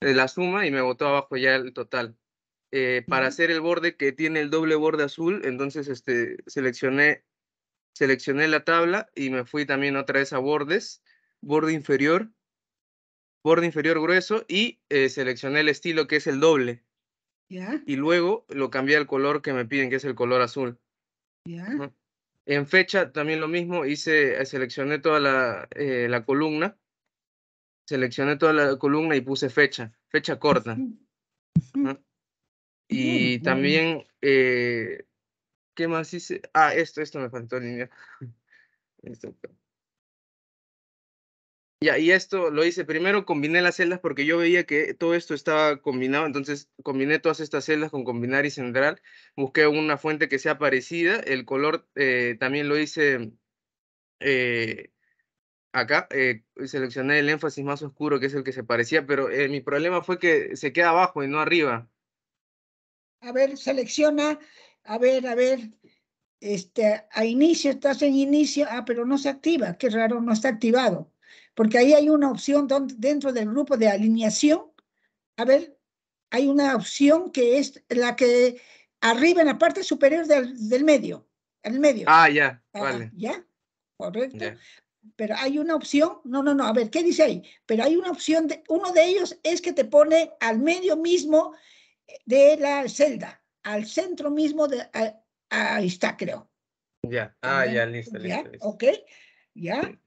eh, la suma y me botó abajo ya el total. Eh, para hacer el borde que tiene el doble borde azul, entonces este, seleccioné, seleccioné la tabla y me fui también otra vez a bordes, borde inferior, borde inferior grueso y seleccioné el estilo que es el doble. Y luego lo cambié al color que me piden, que es el color azul. En fecha también lo mismo, hice, seleccioné toda la, eh, la, columna, seleccioné toda la columna y puse fecha, fecha corta. Y también, eh, ¿qué más hice? Ah, esto, esto me faltó, línea *laughs* Ya, y esto lo hice. Primero combiné las celdas porque yo veía que todo esto estaba combinado, entonces combiné todas estas celdas con combinar y central. Busqué una fuente que sea parecida. El color eh, también lo hice eh, acá. Eh, seleccioné el énfasis más oscuro, que es el que se parecía, pero mi problema fue que se queda abajo y no arriba. A ver, selecciona. A ver, a ver. Este, a inicio, estás en inicio. Ah, pero no se activa. Qué raro, no está activado porque ahí hay una opción dentro del grupo de alineación. A ver, hay una opción que es la que arriba en la parte superior del, medio, el medio. Ah, ya, vale. Ya, correcto. Pero hay una opción, no, no, no, a ver, ¿qué dice ahí? Pero hay una opción, uno de ellos es que te pone al medio mismo de la celda, al centro mismo de, ahí está, creo. Ya, ah, ya, listo, listo. ¿Ya? Ok, ya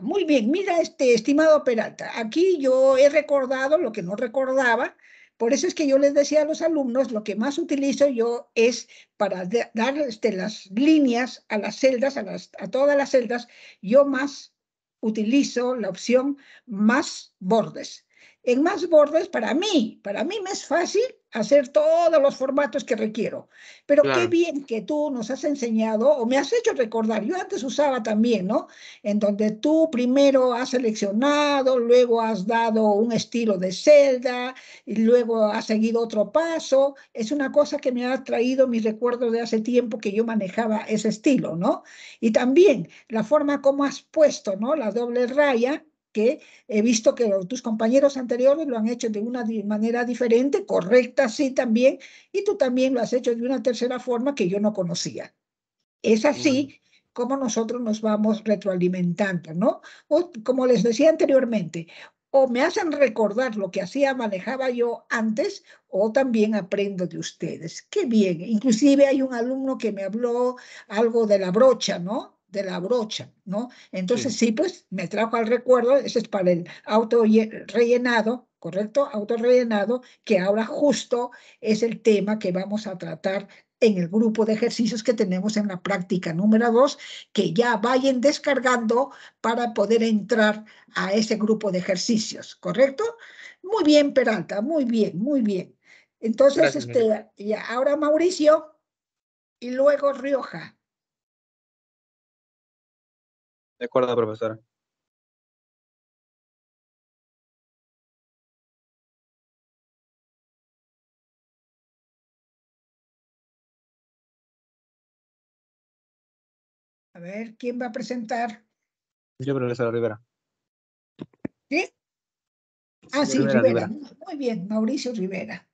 muy bien. Mira, este estimado Peralta, aquí yo he recordado lo que no recordaba. Por eso es que yo les decía a los alumnos, lo que más utilizo yo es para dar este, las líneas a las celdas, a, a todas las celdas, yo más utilizo la opción más bordes. En más bordes, para mí, para mí me es fácil hacer todos los formatos que requiero. Pero qué bien que tú nos has enseñado o me has hecho recordar. Yo antes usaba también, ¿no? En donde tú primero has seleccionado, luego has dado un estilo de celda y luego has seguido otro paso. Es una cosa que me ha traído mis recuerdos de hace tiempo que yo manejaba ese estilo, ¿no? Y también la forma como has puesto, ¿no? La doble raya que he visto que tus compañeros anteriores lo han hecho de una manera diferente, correcta, sí también, y tú también lo has hecho de una tercera forma que yo no conocía. Es así como nosotros nos vamos retroalimentando, ¿no? O, como les decía anteriormente, o me hacen recordar lo que hacía, manejaba yo antes, o también aprendo de ustedes. Qué bien. Inclusive hay un alumno que me habló algo de la brocha, ¿no? de la brocha, ¿no? Entonces sí, pues me trajo al recuerdo, ese es para el auto rellenado, ¿correcto? Auto rellenado, que ahora justo es el tema que vamos a tratar en el grupo de ejercicios que tenemos en la práctica número dos, que ya vayan descargando para poder entrar a ese grupo de ejercicios, ¿correcto? Muy bien, Peralta, muy bien, muy bien. Entonces, este, ahora Mauricio y luego Rioja. De acuerdo, profesora. A ver, ¿quién va a presentar? Yo, profesora Rivera. ¿Sí? Ah, sí, Rivera. Muy bien, Mauricio Rivera.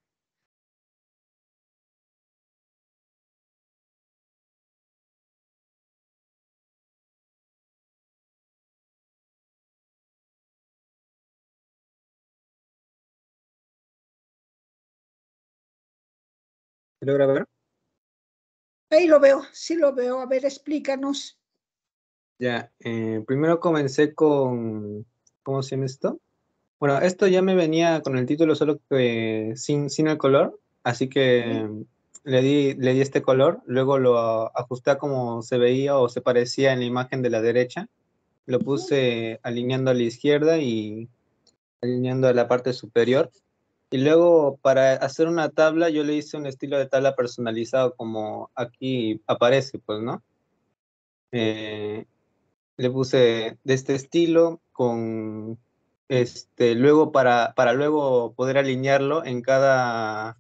¿Se logra ver? Ahí lo veo, sí lo veo. A ver, explícanos. Ya, eh, primero comencé con, ¿cómo se llama esto? Bueno, esto ya me venía con el título solo que sin, sin el color, así que le, di, le di este color, luego lo ajusté como se veía o se parecía en la imagen de la derecha, lo puse alineando a la izquierda y alineando a la parte superior y luego para hacer una tabla yo le hice un estilo de tabla personalizado como aquí aparece, pues, ¿no? Eh, le puse de este estilo con este luego para para luego poder alinearlo en cada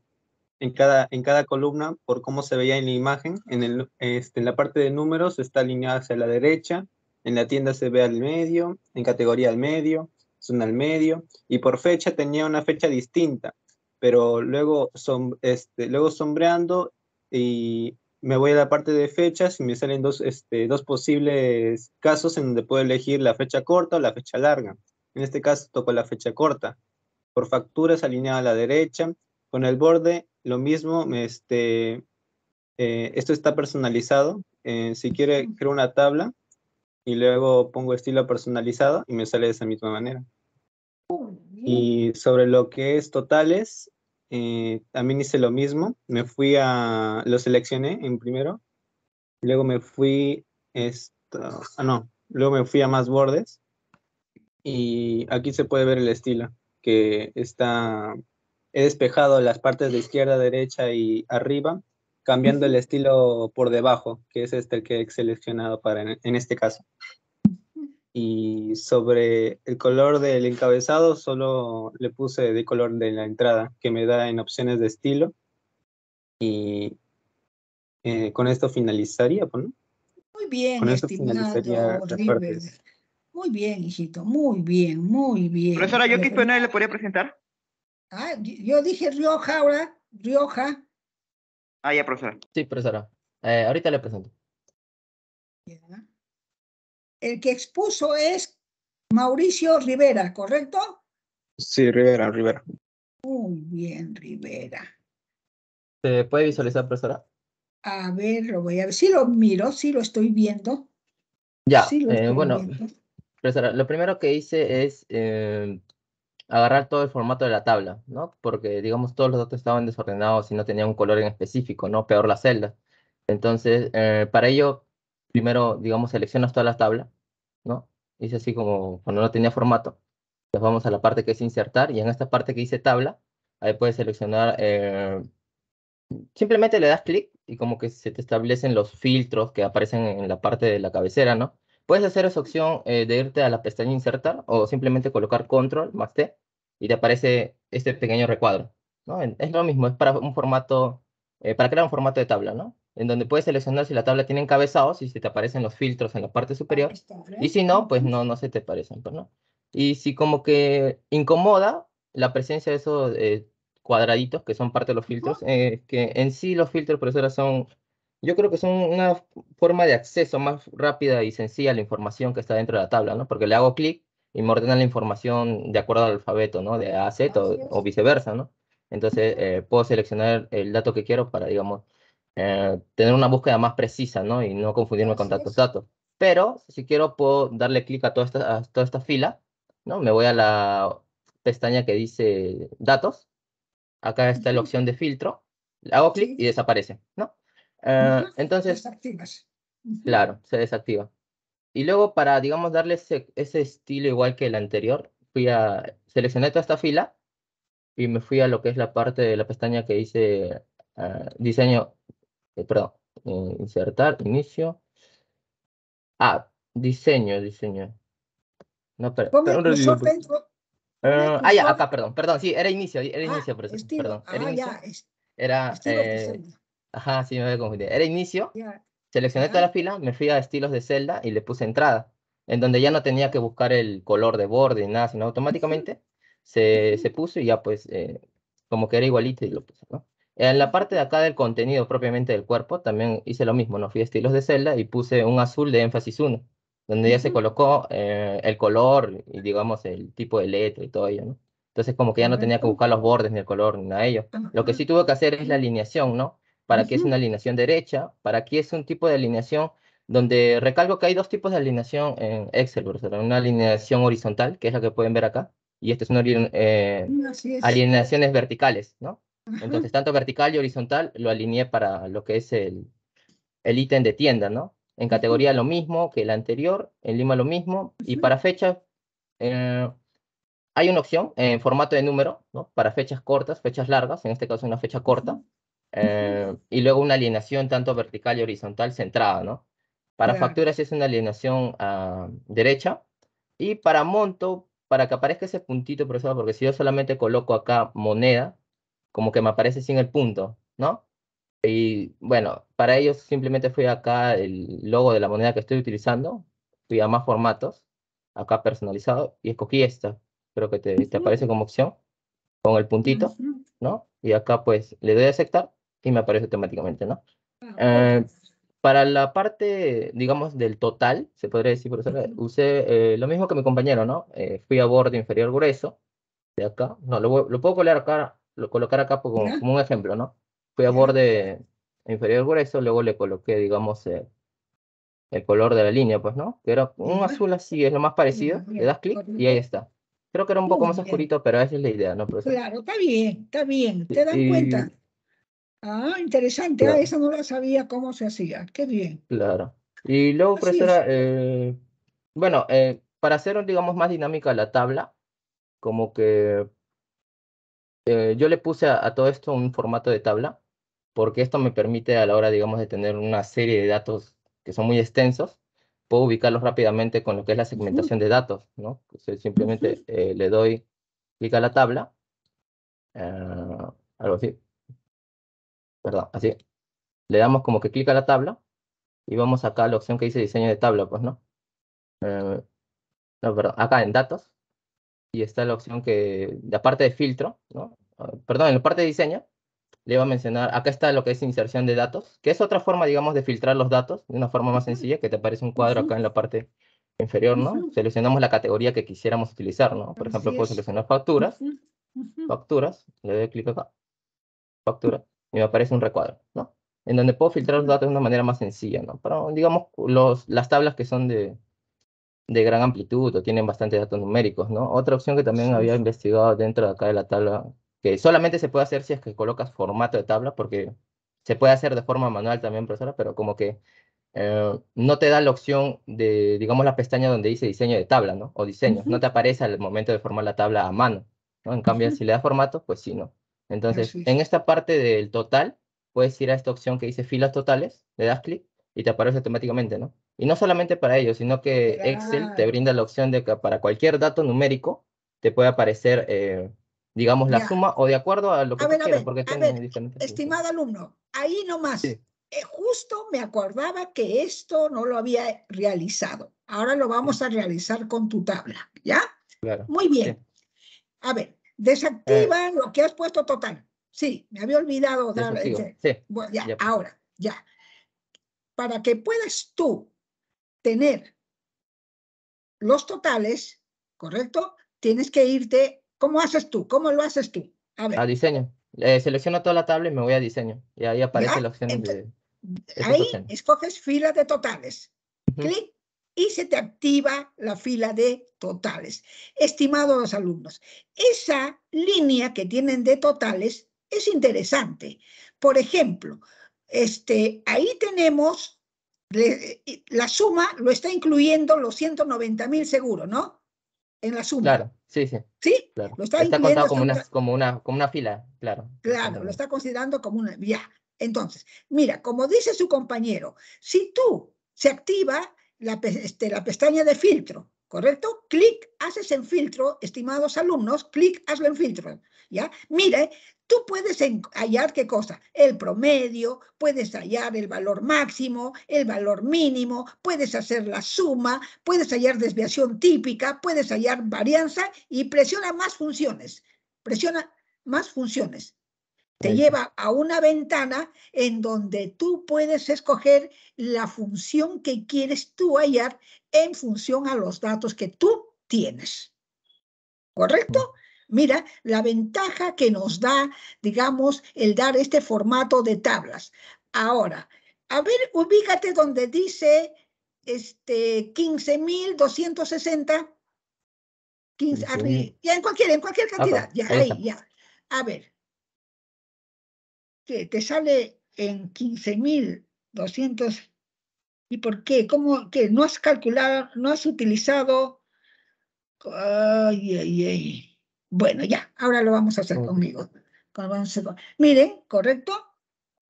en cada en cada columna por cómo se veía en la imagen en el este, en la parte de números está alineada hacia la derecha en la tienda se ve al medio en categoría al medio son al medio, y por fecha tenía una fecha distinta, pero luego, este, luego sombreando y me voy a la parte de fechas y me salen dos, este, dos posibles casos en donde puedo elegir la fecha corta o la fecha larga. En este caso tocó la fecha corta. Por facturas alineada a la derecha, con el borde lo mismo, este, eh, esto está personalizado. Eh, si quiere, crear una tabla y luego pongo estilo personalizado y me sale de esa misma manera. Oh, y sobre lo que es totales, eh, también hice lo mismo. Me fui a, lo seleccioné en primero, luego me fui, esto, ah, no, luego me fui a más bordes y aquí se puede ver el estilo que está, he despejado las partes de izquierda, derecha y arriba cambiando el estilo por debajo, que es este el que he seleccionado para en, este caso. Y sobre el color del encabezado, solo le puse de color de la entrada, que me da en opciones de estilo. Y eh, con esto finalizaría, ¿no? Muy bien, con esto finalizaría Muy bien, hijito, muy bien, muy bien. Profesora, ¿yo qué le podría presentar? Ah, yo dije Rioja ahora, Rioja. Ah, ya, profesora. Sí, profesora. Eh, ahorita le presento. El que expuso es Mauricio Rivera, ¿correcto? Sí, Rivera, Rivera. Muy bien, Rivera. ¿Se puede visualizar, profesora? A ver, lo voy a ver. Sí lo miro, sí lo estoy viendo. Ya, sí lo eh, bueno, profesora, lo primero que hice es eh, agarrar todo el formato de la tabla, ¿no? Porque, digamos, todos los datos estaban desordenados y no tenían un color en específico, ¿no? Peor la celda. Entonces, eh, para ello, primero, digamos, seleccionas toda la tabla, ¿no? Es así como cuando no tenía formato. Nos vamos a la parte que es insertar y en esta parte que dice tabla, ahí puedes seleccionar, eh, simplemente le das clic y como que se te establecen los filtros que aparecen en la parte de la cabecera, ¿no? Puedes hacer esa opción eh, de irte a la pestaña insertar o simplemente colocar control más T y te aparece este pequeño recuadro. ¿no? Es lo mismo, es para un formato, eh, para crear un formato de tabla, ¿no? En donde puedes seleccionar si la tabla tiene encabezados y si te aparecen los filtros en la parte superior. Y si no, pues no, no se te parecen, pues, ¿no? Y si como que incomoda la presencia de esos eh, cuadraditos que son parte de los filtros, que en sí los filtros, por eso son yo creo que son una forma de acceso más rápida y sencilla a la información que está dentro de la tabla, ¿no? Porque le hago clic y me ordena la información de acuerdo al alfabeto, ¿no? De A a Z o, viceversa, ¿no? Entonces, eh, puedo seleccionar el dato que quiero para, digamos, eh, tener una búsqueda más precisa, ¿no? Y no confundirme con tantos datos. Pero, si quiero, puedo darle clic a, toda esta, a toda esta fila, ¿no? Me voy a la pestaña que dice datos. Acá está la opción de filtro. Hago clic y desaparece, ¿no? Ah, entonces, claro, se desactiva. Y luego para, digamos, darle ese, estilo igual que el anterior, fui a, seleccioné toda esta fila y me fui a lo que es la parte de la pestaña que dice ah, diseño, eh, perdón, eh, insertar, inicio. Ah, diseño, diseño. No, perdón pues. ah, ah, ya, acá, perdón, perdón, sí, era inicio, era inicio, perdón, era, inicio, era Ajá, sí me Era inicio. Seleccioné toda la fila, me fui a estilos de celda y le puse entrada, en donde ya no tenía que buscar el color de borde ni nada, sino automáticamente se, se puso y ya pues eh, como que era igualito y lo puse, ¿no? En la parte de acá del contenido propiamente del cuerpo también hice lo mismo, no fui a estilos de celda y puse un azul de énfasis 1, donde ya se colocó eh, el color y digamos el tipo de letra y todo ello, ¿no? Entonces como que ya no tenía que buscar los bordes ni el color ni nada de ello. Lo que sí tuve que hacer es la alineación, ¿no? para aquí es una alineación derecha, para qué es un tipo de alineación donde recalco que hay dos tipos de alineación en Excel, Una alineación horizontal, que es la que pueden ver acá, y esto es una eh, mm, alineaciones verticales, ¿no? Entonces, tanto vertical y horizontal lo alineé para lo que es el ítem de tienda, ¿no? En categoría lo mismo que el anterior, en Lima lo mismo, y para fecha eh, hay una opción en formato de número, ¿no? Para fechas cortas, fechas largas, en este caso una fecha corta, eh, y luego una alineación tanto vertical y horizontal centrada, ¿no? Para facturas es una alineación ah, derecha y para monto, para que aparezca ese puntito, profesor, porque si yo solamente coloco acá moneda, como que me aparece sin el punto, ¿no? Y bueno, para ello simplemente fui acá el logo de la moneda que estoy utilizando, fui a más formatos, acá personalizado, y escogí esta, creo que te, te aparece como opción, con el puntito, ¿no? Y acá pues le doy a aceptar y me aparece temáticamente, ¿no? Ah, eh, para la parte, digamos, del total, se podría decir, profesor, usé eh, lo mismo que mi compañero, ¿no? Eh, fui a borde inferior grueso, de acá, no, lo, puedo colocar acá, lo, colocar acá como, un ejemplo, ¿no? Fui a borde inferior grueso, luego le coloqué, digamos, el color de la línea, pues, ¿no? Que era un azul así, es lo más parecido, le das clic y ahí está. Creo que era un poco más oscurito, pero esa es la idea, ¿no, Claro, está bien, está bien, te das cuenta. Ah, interesante. Ah, eso no lo sabía cómo se hacía. Qué bien. Claro. Y luego, eh, bueno, eh, para hacer, digamos, más dinámica la tabla, como que eh, yo le puse a, todo esto un formato de tabla, porque esto me permite a la hora, digamos, de tener una serie de datos que son muy extensos, puedo ubicarlos rápidamente con lo que es la segmentación de datos, ¿no? simplemente le doy clic a la tabla, algo así, perdón, así, le damos como que clic a la tabla y vamos acá a la opción que dice diseño de tabla, pues, ¿no? Eh, no, perdón, acá en datos y está la opción que, la parte de filtro, ¿no? Ah, perdón, en la parte de diseño, le iba a mencionar, acá está lo que es inserción de datos, que es otra forma, digamos, de filtrar los datos, de una forma más sencilla, que te aparece un cuadro acá en la parte inferior, ¿no? Seleccionamos la categoría que quisiéramos utilizar, ¿no? Por ejemplo, puedo seleccionar facturas, facturas, le doy clic acá, facturas y me aparece un recuadro, ¿no? En donde puedo filtrar los datos de una manera más sencilla, ¿no? Pero digamos los, las tablas que son de, de gran amplitud o tienen bastantes datos numéricos, ¿no? Otra opción que también había investigado dentro de acá de la tabla, que solamente se puede hacer si es que colocas formato de tabla, porque se puede hacer de forma manual también, profesora, pero como que eh, no te da la opción de, digamos, la pestaña donde dice diseño de tabla, ¿no? O diseño, no te aparece al momento de formar la tabla a mano, ¿no? En cambio, si le das formato, pues sí, ¿no? Entonces, en esta parte del total, puedes ir a esta opción que dice filas totales, le das clic y te aparece automáticamente, ¿no? Y no solamente para ello, sino que Excel te brinda la opción de que para cualquier dato numérico te puede aparecer, eh, digamos, la suma o de acuerdo a lo que Porque a ver, estimado alumno, ahí nomás, eh, justo me acordaba que esto no lo había realizado. Ahora lo vamos a realizar con tu tabla, ¿ya? Claro. Muy bien. A ver, Desactiva eh. lo que has puesto total. Sí, me había olvidado eh. ahora, ya. Para que puedas tú tener los totales, ¿correcto? Tienes que irte. ¿Cómo haces tú? ¿Cómo lo haces tú? A diseño. Eh, selecciono toda la tabla y me voy a diseño. Y ahí aparece la opción de. Ahí escoges fila de totales. Clic y se te activa la fila de totales. Estimados alumnos, esa línea que tienen de totales es interesante. Por ejemplo, este, ahí tenemos la suma, lo está incluyendo los 190 mil seguros, ¿no? En la suma. Claro, sí, sí. ¿Sí? Claro. Lo está, como una, como, una, como una fila, claro. Claro, lo está considerando como una. Ya. Entonces, mira, como dice su compañero, si tú se activa este, la, pestaña de filtro, ¿correcto? Clic, haces en filtro, estimados alumnos, clic, hazlo en filtro, ¿ya? Mire, tú puedes hallar qué cosa, el promedio, puedes hallar el valor máximo, el valor mínimo, puedes hacer la suma, puedes hallar desviación típica, puedes hallar varianza y presiona más funciones, presiona más funciones, te lleva a una ventana en donde tú puedes escoger la función que quieres tú hallar en función a los datos que tú tienes. ¿Correcto? Mira la ventaja que nos da, digamos, el dar este formato de tablas. Ahora, a ver, ubícate donde dice este 15.260. 15, ah, en cualquier, en cualquier cantidad. ya, ahí, ya. A ver, te sale en 15.200. ¿Y por qué? ¿Cómo que no has calculado, no has utilizado? Bueno, ya, ahora lo vamos a hacer conmigo. Miren, ¿correcto?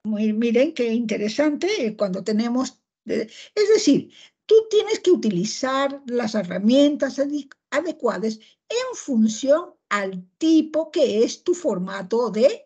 miren qué interesante eh, cuando tenemos... Es decir, tú tienes que utilizar las herramientas adecuadas en función al tipo que es tu formato de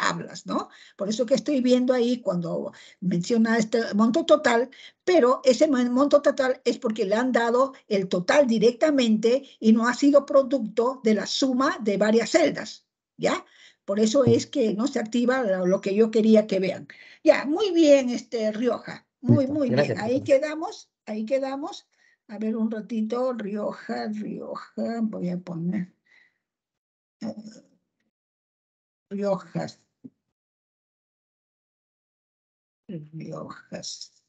hablas, ¿no? Por eso que estoy viendo ahí cuando menciona este monto total, pero ese monto total es porque le han dado el total directamente y no ha sido producto de la suma de varias celdas, ¿ya? Por eso es que no se activa lo que yo quería que vean. Ya, muy bien, este Rioja. Muy, muy bien. Ahí quedamos, ahí quedamos. A ver un ratito, Rioja, Rioja, voy a poner. Eh, Riojas. Riojas.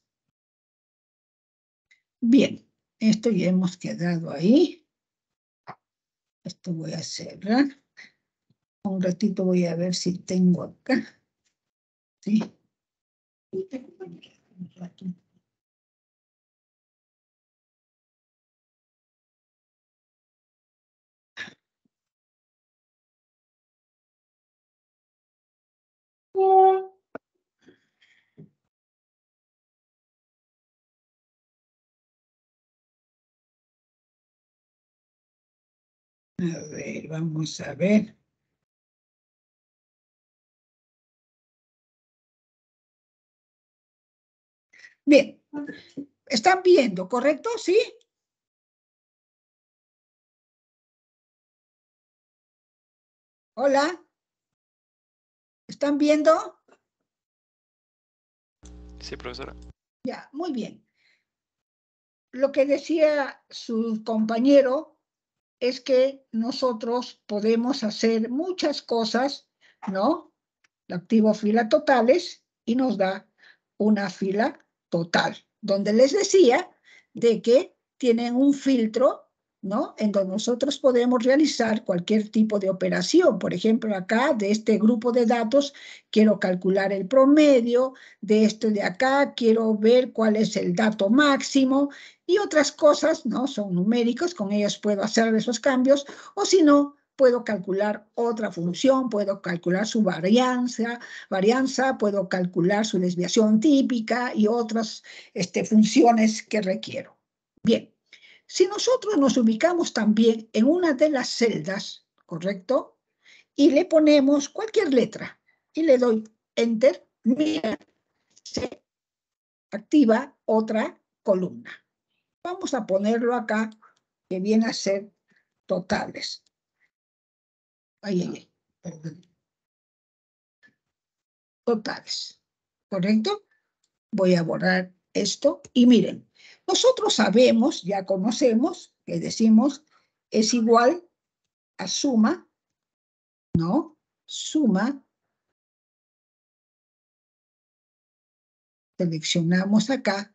Bien, esto ya hemos quedado ahí. Esto voy a cerrar. Un ratito voy a ver si tengo acá. Sí. Un ratito. A ver, vamos a ver. Bien, están viendo, ¿correcto? ¿Sí? Hola. ¿Están viendo? Sí, profesora. Ya, muy bien. Lo que decía su compañero es que nosotros podemos hacer muchas cosas, ¿no? Activo fila totales y nos da una fila total, donde les decía de que tienen un filtro ¿no? En donde nosotros podemos realizar cualquier tipo de operación. Por ejemplo, acá de este grupo de datos quiero calcular el promedio, de este de acá quiero ver cuál es el dato máximo y otras cosas, ¿no? Son numéricos, con ellos puedo hacer esos cambios o si no, puedo calcular otra función, puedo calcular su varianza, varianza puedo calcular su desviación típica y otras este, funciones que requiero. Bien. Si nosotros nos ubicamos también en una de las celdas, ¿correcto? Y le ponemos cualquier letra y le doy enter, mira, se activa otra columna. Vamos a ponerlo acá, que viene a ser totales. Ahí, ahí, perdón. Totales, ¿correcto? Voy a borrar esto y miren, nosotros sabemos, ya conocemos, que decimos es igual a suma, ¿no? Suma. Seleccionamos acá,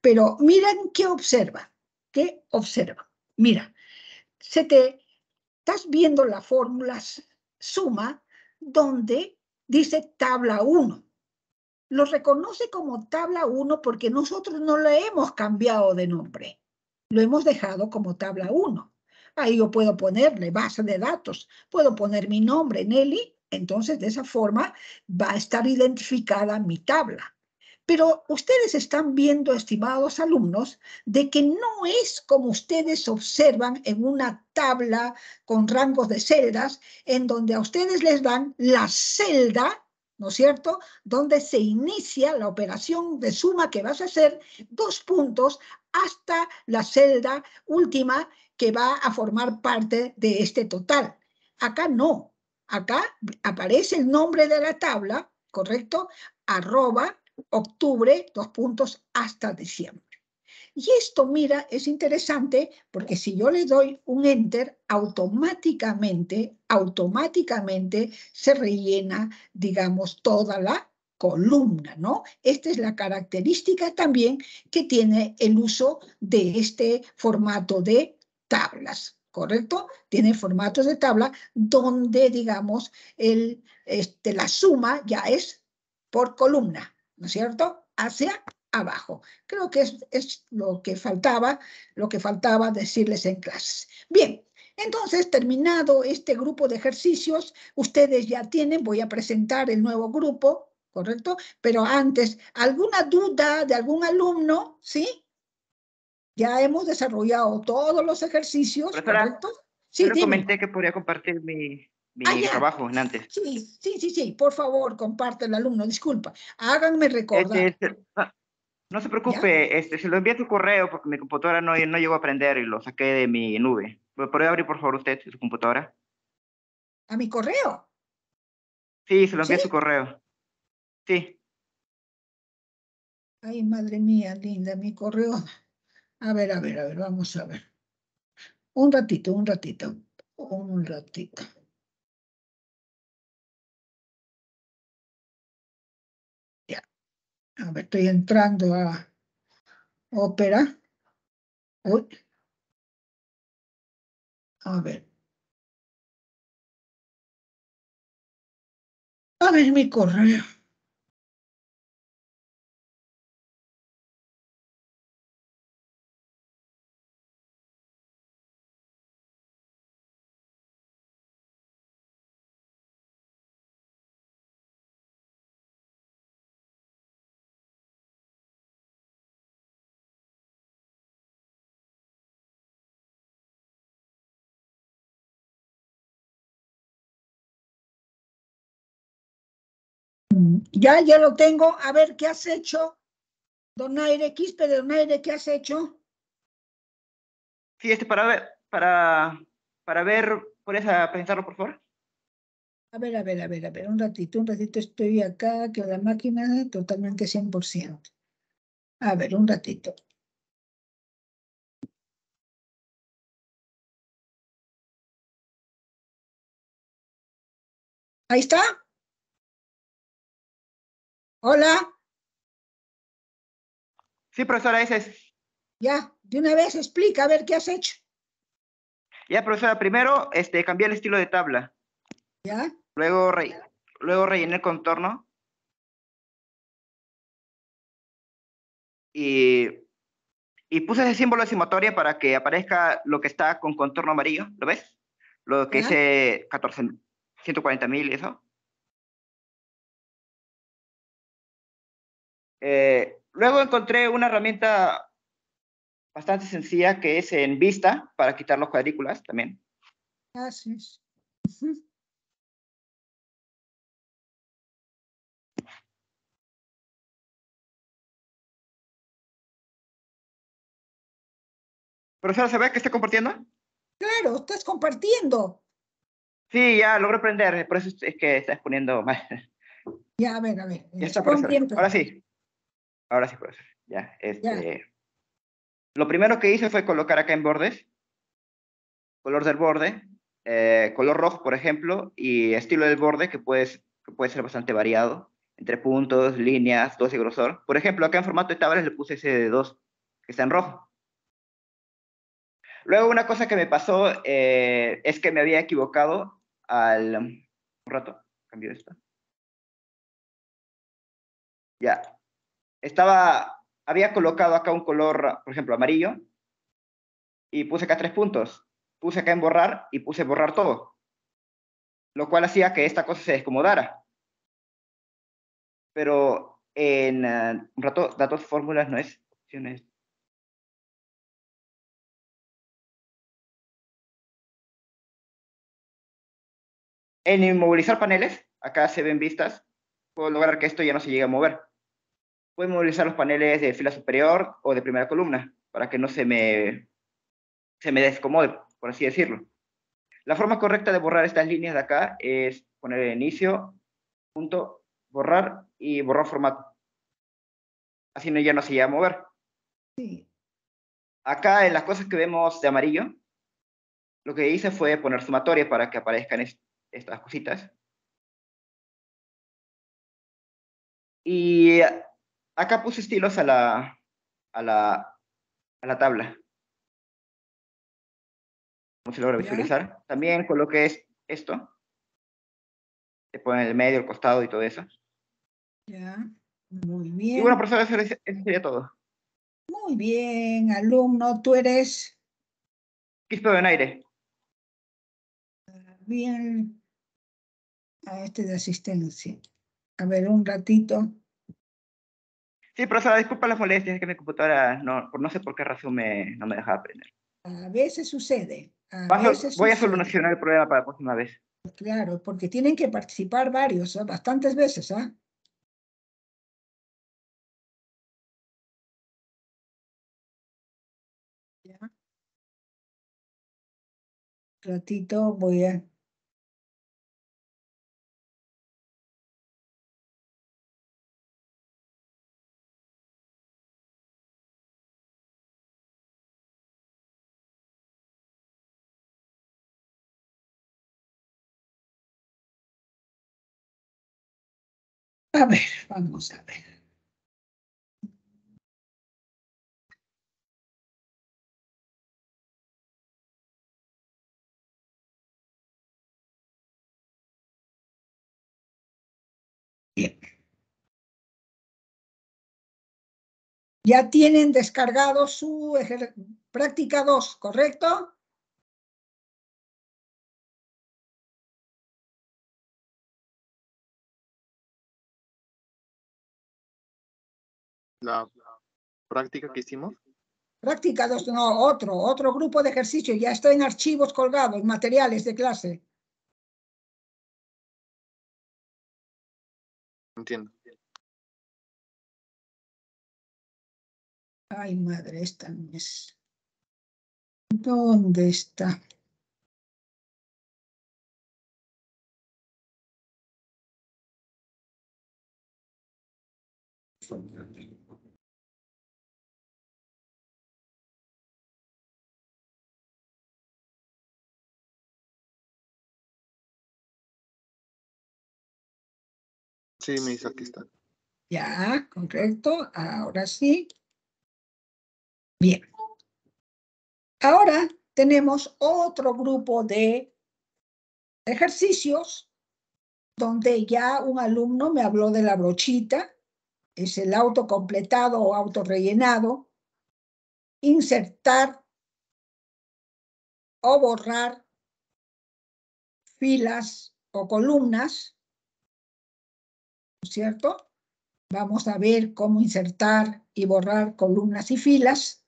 pero miren qué observa, qué observa. Mira, se te estás viendo la fórmula suma donde dice tabla 1 lo reconoce como tabla 1 porque nosotros no le hemos cambiado de nombre. Lo hemos dejado como tabla 1. Ahí yo puedo ponerle base de datos, puedo poner mi nombre, Nelly, entonces de esa forma va a estar identificada mi tabla. Pero ustedes están viendo, estimados alumnos, de que no es como ustedes observan en una tabla con rangos de celdas, en donde a ustedes les dan la celda ¿no es cierto? Donde se inicia la operación de suma que vas a hacer dos puntos hasta la celda última que va a formar parte de este total. Acá no, acá aparece el nombre de la tabla, ¿correcto? Arroba octubre, dos puntos hasta diciembre. Y esto, mira, es interesante porque si yo le doy un enter, automáticamente, automáticamente se rellena, digamos, toda la columna, ¿no? Esta es la característica también que tiene el uso de este formato de tablas. ¿correcto? Tiene formatos de tabla donde, digamos, el, este, la suma ya es por columna, ¿no es cierto? Hacia abajo. Creo que es, lo que faltaba, lo que faltaba decirles en clases. Bien, entonces, terminado este grupo de ejercicios, ustedes ya tienen, voy a presentar el nuevo grupo, ¿correcto? Pero antes, ¿alguna duda de algún alumno? ¿Sí? Ya hemos desarrollado todos los ejercicios, ¿correcto? Sí, pero comenté que podría compartir mi, ah, trabajo antes. Sí, sí, sí, sí, por favor, comparte el alumno, disculpa. Háganme este, recordar. Este, ah, no se preocupe, este, se lo envía a tu correo porque mi computadora no, no llegó a prender y lo saqué de mi nube. ¿Puede abrir, por favor, usted su computadora? ¿A mi correo? Sí, se lo envié a su correo. Sí. Ay, madre mía, linda, mi correo. A ver, a ver, a ver, vamos a ver. Un ratito, un ratito, un ratito. A ver, estoy entrando a Ópera. A ver. A ver mi correo. ya, ya lo tengo. A ver, ¿qué has hecho? Donaire, Quispe don Donaire, ¿qué has hecho? Sí, este para ver, para, para ver, ¿puedes presentarlo, por favor? A ver, a ver, a ver, a ver, un ratito, un ratito estoy acá, que la máquina es totalmente 100%. A ver, un ratito. Ahí está. Hola. Sí, profesora, ese es. Ya, de una vez explica, a ver qué has hecho. Ya, profesora, primero este, cambié el estilo de tabla. Ya. Luego, luego rellené el contorno. Y, y puse ese símbolo de sumatoria para que aparezca lo que está con contorno amarillo, ¿lo ves? Lo que dice 14, 140 mil y eso. Eh, luego encontré una herramienta bastante sencilla que es en vista para quitar los cuadrículas también. Gracias. Profesora, ¿se ve que está compartiendo? Claro, estás compartiendo. Sí, ya logro aprender, por eso es que estás poniendo Ya, a ver, Ya está, Ahora sí. Ahora sí, profesor. Ya, este, Lo primero que hice fue colocar acá en bordes, color del borde, eh, color rojo, por ejemplo, y estilo del borde, que, puede ser bastante variado, entre puntos, líneas, dos y grosor. Por ejemplo, acá en formato de tablas le puse ese de dos que está en rojo. Luego, una cosa que me pasó eh, es que me había equivocado al. Un rato, cambio esto. Ya, estaba, había colocado acá un color, por ejemplo, amarillo, y puse acá tres puntos. Puse acá en borrar y puse borrar todo, lo cual hacía que esta cosa se descomodara. Pero en eh, un rato, datos fórmulas no es opciones. En inmovilizar paneles, acá se ven vistas, puedo lograr que esto ya no se llegue a mover puedo movilizar los paneles de fila superior o de primera columna para que no se me, se me descomode, por así decirlo. La forma correcta de borrar estas líneas de acá es poner el inicio, punto, borrar y borrar formato. Así no, ya no se llega a mover. Sí. Acá en las cosas que vemos de amarillo, lo que hice fue poner sumatoria para que aparezcan estas cositas. Y Acá puse estilos a la, a la, a la tabla. No se logra visualizar. También coloqué esto. Se en el medio, el costado y todo eso. Ya, muy bien. Y bueno, profesor, eso, sería todo. Muy bien, alumno, tú eres... Quispe aire. Bien. A este de asistencia. A ver, un ratito. Sí, profesora, disculpa las molestias, que mi computadora, no, no sé por qué razón me, no me dejaba aprender. A veces sucede. voy a solucionar el problema para la próxima vez. Claro, porque tienen que participar varios, ¿eh? bastantes veces, ¿ah? ratito voy a A ver, vamos a ver. Bien. Ya tienen descargado su práctica 2, ¿correcto? la práctica que hicimos? Práctica, dos, no, otro, otro grupo de ejercicio. Ya está en archivos colgados, materiales de clase. Entiendo. Ay, madre, esta no es. ¿Dónde está? Sí, me dice aquí está. Ya, correcto. Ahora sí. Bien. Ahora tenemos otro grupo de ejercicios donde ya un alumno me habló de la brochita, es el auto completado o auto rellenado, insertar o borrar filas o columnas, ¿cierto? Vamos a ver cómo insertar y borrar columnas y filas.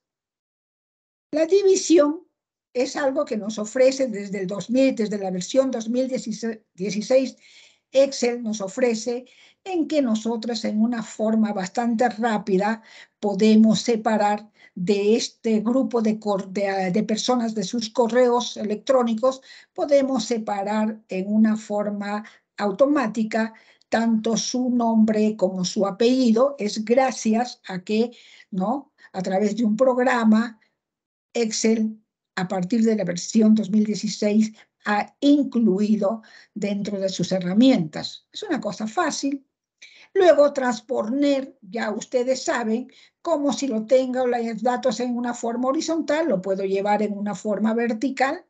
La división es algo que nos ofrece desde el 2000, desde la versión 2016, Excel nos ofrece en que nosotros en una forma bastante rápida podemos separar de este grupo de, personas de sus correos electrónicos, podemos separar en una forma automática tanto su nombre como su apellido, es gracias a que, ¿no? A través de un programa, Excel, a partir de la versión 2016, ha incluido dentro de sus herramientas. Es una cosa fácil. Luego, transponer, ya ustedes saben, como si lo tengo los datos en una forma horizontal, lo puedo llevar en una forma vertical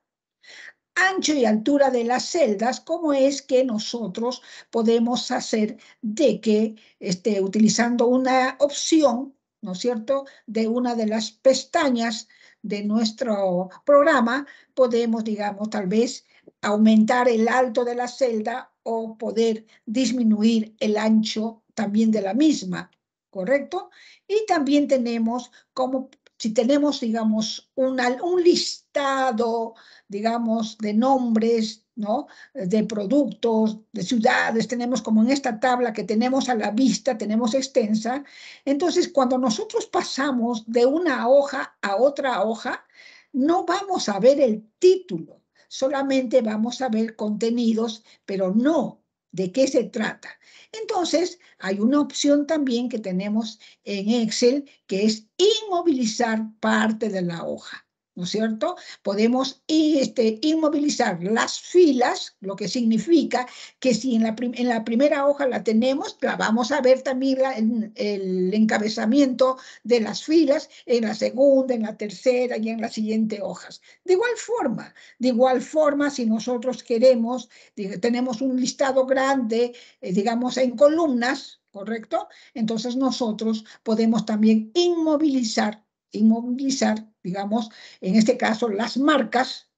ancho y altura de las celdas, cómo es que nosotros podemos hacer de que, esté utilizando una opción, ¿no es cierto?, de una de las pestañas de nuestro programa, podemos, digamos, tal vez aumentar el alto de la celda o poder disminuir el ancho también de la misma, ¿correcto? Y también tenemos como si tenemos, digamos, un listado, digamos, de nombres, ¿no? De productos, de ciudades, tenemos como en esta tabla que tenemos a la vista, tenemos extensa. Entonces, cuando nosotros pasamos de una hoja a otra hoja, no vamos a ver el título, solamente vamos a ver contenidos, pero no de qué se trata. Entonces, hay una opción también que tenemos en Excel, que es inmovilizar parte de la hoja. ¿no es cierto? Podemos este, inmovilizar las filas, lo que significa que si en la, en la primera hoja la tenemos, la vamos a ver también en, el encabezamiento de las filas en la segunda, en la tercera y en las siguientes hojas. De igual forma, de igual forma, si nosotros queremos, tenemos un listado grande, eh, digamos, en columnas, ¿correcto? Entonces nosotros podemos también inmovilizar, inmovilizar digamos, en este caso las marcas,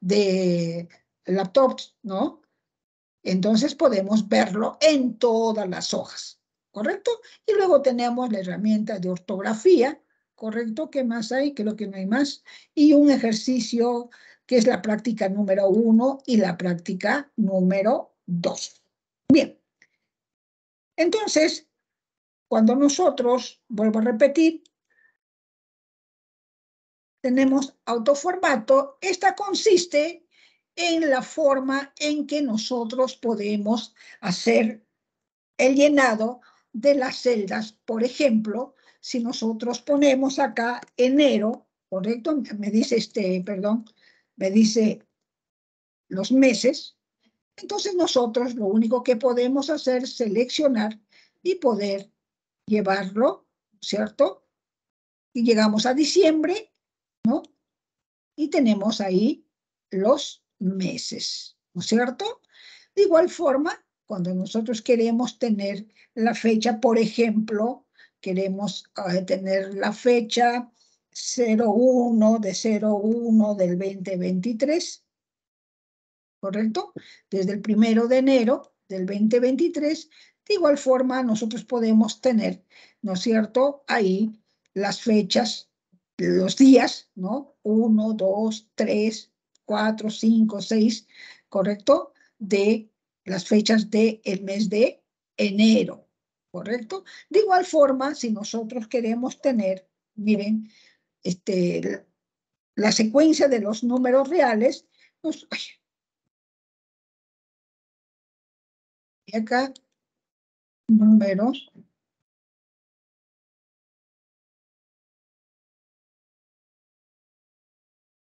De laptops, ¿no? Entonces podemos verlo en todas las hojas, ¿correcto? Y luego tenemos la herramienta de ortografía, ¿correcto? ¿Qué más hay? Creo que no hay más. Y un ejercicio que es la práctica número uno y la práctica número dos. Bien. Entonces, cuando nosotros, vuelvo a repetir, tenemos autoformato, esta consiste en la forma en que nosotros podemos hacer el llenado de las celdas. Por ejemplo, si nosotros ponemos acá enero, ¿correcto? Me dice este, perdón, me dice los meses. Entonces nosotros lo único que podemos hacer es seleccionar y poder llevarlo, ¿cierto? Y llegamos a diciembre y tenemos ahí los meses, ¿no es cierto? De igual forma, cuando nosotros queremos tener la fecha, por ejemplo, queremos eh, tener la fecha 01 de 01 del 2023, ¿correcto? Desde el primero de enero del 2023, de igual forma nosotros podemos tener, ¿no es cierto?, ahí las fechas los días, ¿no? Uno, dos, tres, cuatro, cinco, seis, ¿correcto? De las fechas del el mes de enero, ¿correcto? De igual forma, si nosotros queremos tener, miren, este, la secuencia de los números reales, pues, y acá, números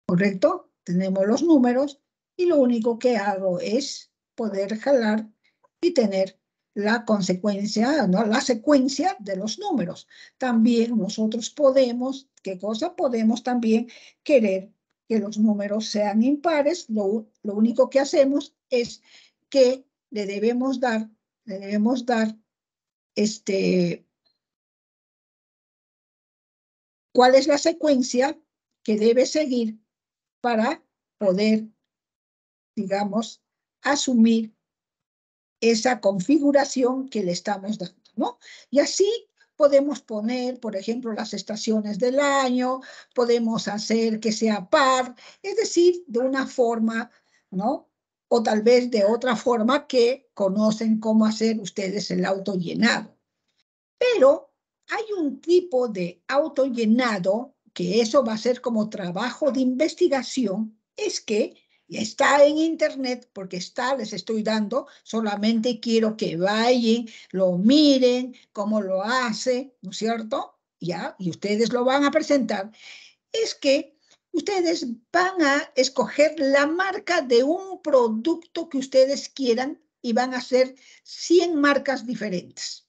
¿correcto? Tenemos los números y lo único que hago es poder jalar y tener la consecuencia, ¿no? la secuencia de los números. También nosotros podemos, ¿qué cosa? Podemos también querer que los números sean impares. Lo, lo único que hacemos es que le debemos dar, le debemos dar este, cuál es la secuencia que debe seguir para poder, digamos, asumir esa configuración que le estamos dando, ¿no? Y así podemos poner, por ejemplo, las estaciones del año, podemos hacer que sea par, es decir, de una forma, ¿no? O tal vez de otra forma que conocen cómo hacer ustedes el llenado. Pero hay un tipo de llenado que eso va a ser como trabajo de investigación, es que está en internet, porque está, les estoy dando, solamente quiero que vayan, lo miren, cómo lo hace, ¿no es cierto? Ya, y ustedes lo van a presentar. Es que ustedes van a escoger la marca de un producto que ustedes quieran y van a ser 100 marcas diferentes.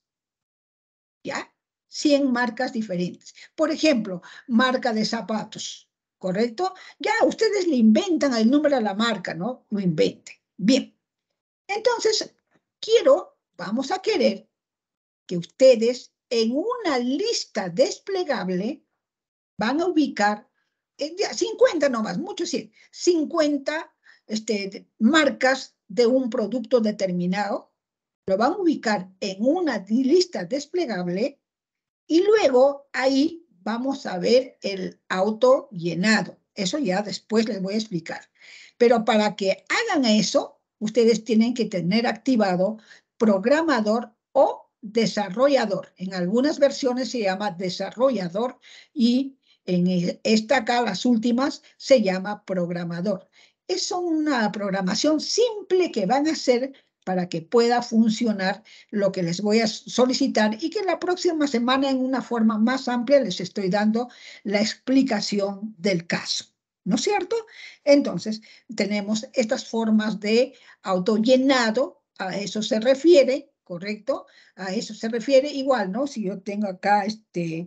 ¿Ya? 100 marcas diferentes. Por ejemplo, marca de zapatos, ¿correcto? Ya ustedes le inventan el número a la marca, ¿no? Lo inventen. Bien. Entonces, quiero, vamos a querer que ustedes en una lista desplegable van a ubicar 50 eh, más, mucho decir 50 este, marcas de un producto determinado, lo van a ubicar en una lista desplegable y luego ahí vamos a ver el auto llenado. Eso ya después les voy a explicar. Pero para que hagan eso, ustedes tienen que tener activado programador o desarrollador. En algunas versiones se llama desarrollador y en esta acá, las últimas, se llama programador. Es una programación simple que van a hacer para que pueda funcionar lo que les voy a solicitar y que la próxima semana en una forma más amplia les estoy dando la explicación del caso. ¿No es cierto? Entonces, tenemos estas formas de autollenado, a eso se refiere, ¿correcto? A eso se refiere igual, ¿no? Si yo tengo acá este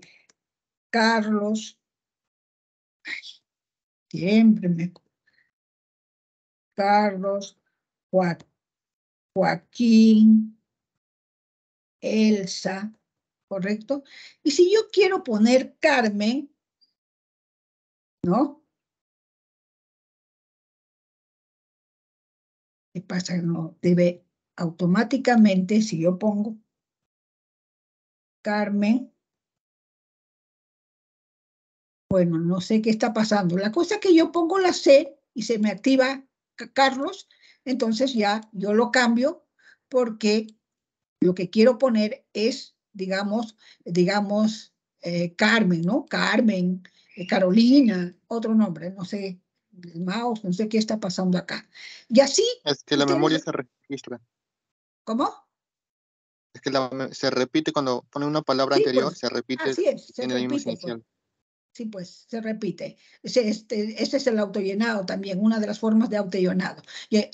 Carlos, siempre me... Carlos Juan Joaquín, Elsa, ¿correcto? Y si yo quiero poner Carmen, ¿no? ¿Qué pasa? No, debe automáticamente, si yo pongo Carmen, bueno, no sé qué está pasando. La cosa es que yo pongo la C y se me activa Carlos entonces ya yo lo cambio porque lo que quiero poner es, digamos, digamos, eh, Carmen, ¿no? Carmen, eh, Carolina, otro nombre, no sé, el mouse, no sé qué está pasando acá. Y así... Es que la memoria se registra. ¿Cómo? Es que se repite cuando pone una palabra anterior, pues, se repite en la misma mismo pues. Sí, pues se repite. Este, es el autollenado también, una de las formas de autollenado,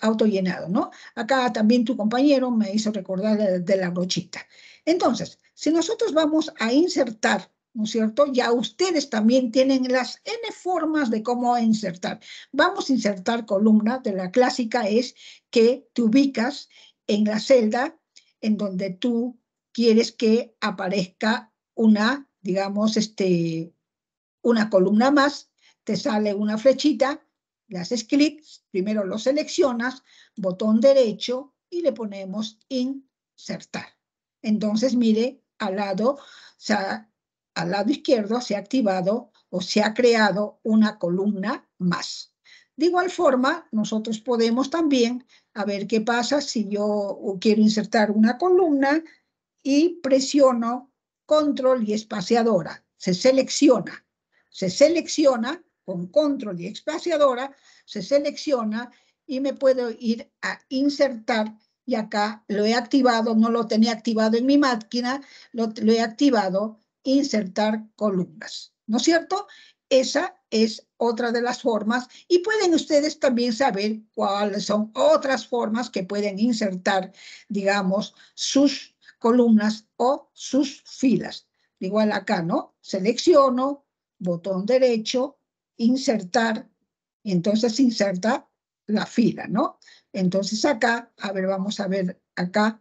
autollenado, ¿no? Acá también tu compañero me hizo recordar de, de la brochita. Entonces, si nosotros vamos a insertar ¿no es cierto? Ya ustedes también tienen las N formas de cómo insertar. Vamos a insertar columna, de la clásica es que te ubicas en la celda en donde tú quieres que aparezca una, digamos, este, una columna más, te sale una flechita, le haces clic, primero lo seleccionas, botón derecho y le ponemos insertar. Entonces, mire, al lado, al lado izquierdo se ha activado o se ha creado una columna más. De igual forma, nosotros podemos también, a ver qué pasa si yo quiero insertar una columna y presiono control y espaciadora. Se selecciona se selecciona con control y espaciadora, se selecciona y me puedo ir a insertar y acá lo he activado, no lo tenía activado en mi máquina, lo, he activado, insertar columnas, ¿no es cierto? Esa es otra de las formas y pueden ustedes también saber cuáles son otras formas que pueden insertar, digamos, sus columnas o sus filas. Igual acá, ¿no? Selecciono, botón derecho, insertar, entonces inserta la fila, ¿no? Entonces acá, a ver, vamos a ver acá.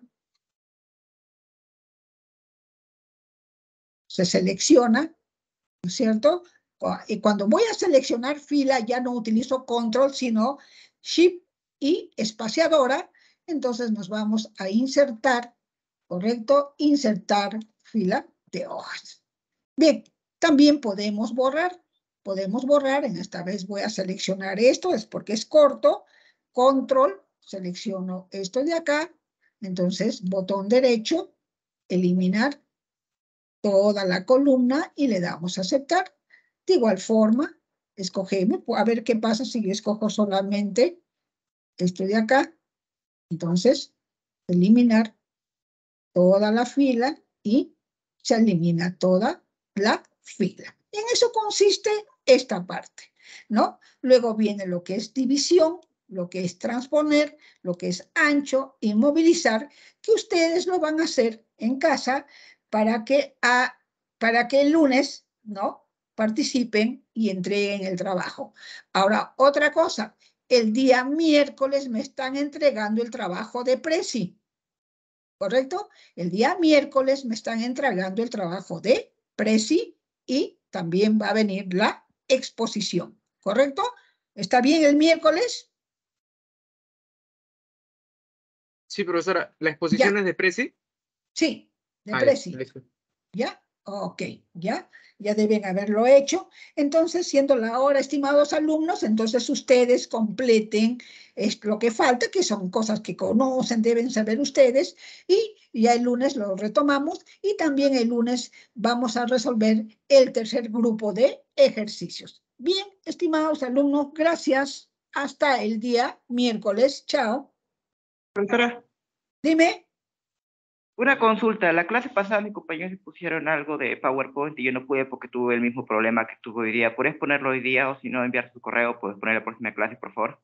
Se selecciona, ¿no es cierto? Y cuando voy a seleccionar fila, ya no utilizo control, sino shift y espaciadora. Entonces nos vamos a insertar, ¿correcto? Insertar fila de hojas. Bien, también podemos borrar. Podemos borrar, en esta vez voy a seleccionar esto, es porque es corto. Control, selecciono esto de acá. Entonces, botón derecho, eliminar toda la columna y le damos a aceptar. De igual forma, escogemos, a ver qué pasa si yo escojo solamente esto de acá. Entonces, eliminar toda la fila y se elimina toda la en eso consiste esta parte, ¿no? Luego viene lo que es división, lo que es transponer, lo que es ancho y movilizar, que ustedes lo van a hacer en casa para que, ah, para que el lunes, ¿no? participen y entreguen el trabajo. Ahora, otra cosa, el día miércoles me están entregando el trabajo de Presi, ¿correcto? El día miércoles me están entregando el trabajo de Presi y también va a venir la exposición, ¿correcto? ¿Está bien el miércoles? Sí, profesora, ¿la exposición es de Prezi? Sí, de ah, preci. ¿Ya? Ok, ya, ya deben haberlo hecho. Entonces, siendo la hora, estimados alumnos, entonces ustedes completen es lo que falta, que son cosas que conocen, deben saber ustedes, y y ya el lunes lo retomamos y también el lunes vamos a resolver el tercer grupo de ejercicios. Bien, estimados alumnos, gracias. Hasta el día miércoles. Chao. Profesora. Dime. Una consulta. La clase pasada mis compañeros pusieron algo de PowerPoint y yo no pude porque tuve el mismo problema que tuve hoy día. ¿Puedes ponerlo hoy día o si no enviar su correo, puedes poner la próxima clase, por favor?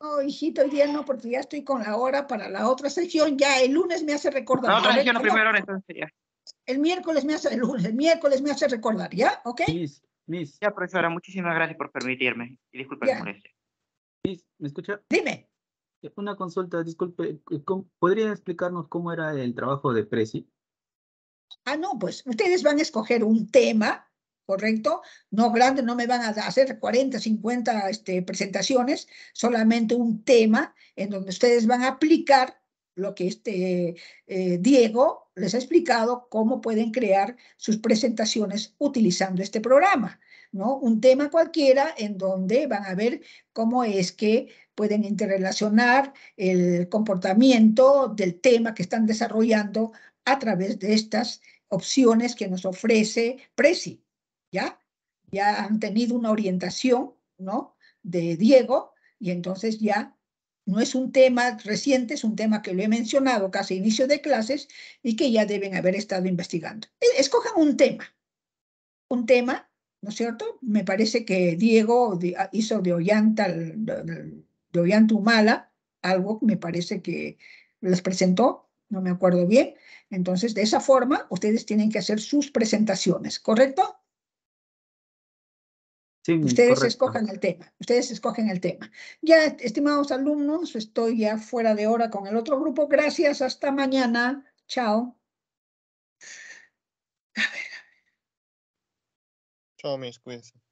No, hijito, hoy día no, porque ya estoy con la hora para la otra sección. Ya el lunes me hace recordar. La otra sección, la primera hora, entonces ya. El miércoles me hace, el lunes, el miércoles me hace recordar, ¿ya? ¿Ok? Miss, miss. Ya, profesora, muchísimas gracias por permitirme. Y disculpe que moleste. Miss, ¿me escucha? Dime. Eh, una consulta, disculpe, eh, ¿podría explicarnos cómo era el trabajo de Prezi? Ah, no, pues ustedes van a escoger un tema ¿correcto? No grande, no me van a hacer 40, 50 este, presentaciones, solamente un tema en donde ustedes van a aplicar lo que este eh, Diego les ha explicado, cómo pueden crear sus presentaciones utilizando este programa, ¿no? Un tema cualquiera en donde van a ver cómo es que pueden interrelacionar el comportamiento del tema que están desarrollando a través de estas opciones que nos ofrece Prezi. ¿ya? Ya han tenido una orientación, ¿no? De Diego, y entonces ya no es un tema reciente, es un tema que lo he mencionado casi a inicio de clases y que ya deben haber estado investigando. E, escojan un tema, un tema, ¿no es cierto? Me parece que Diego ah, hizo de Ollanta, de Ollanta Humala, algo que me parece que les presentó, no me acuerdo bien. Entonces, de esa forma, ustedes tienen que hacer sus presentaciones, ¿correcto? ustedes el tema, ustedes escogen el tema. Ya, estimados alumnos, estoy ya fuera de hora con el otro grupo. Gracias, hasta mañana. Chao. Chao, mis cuídense.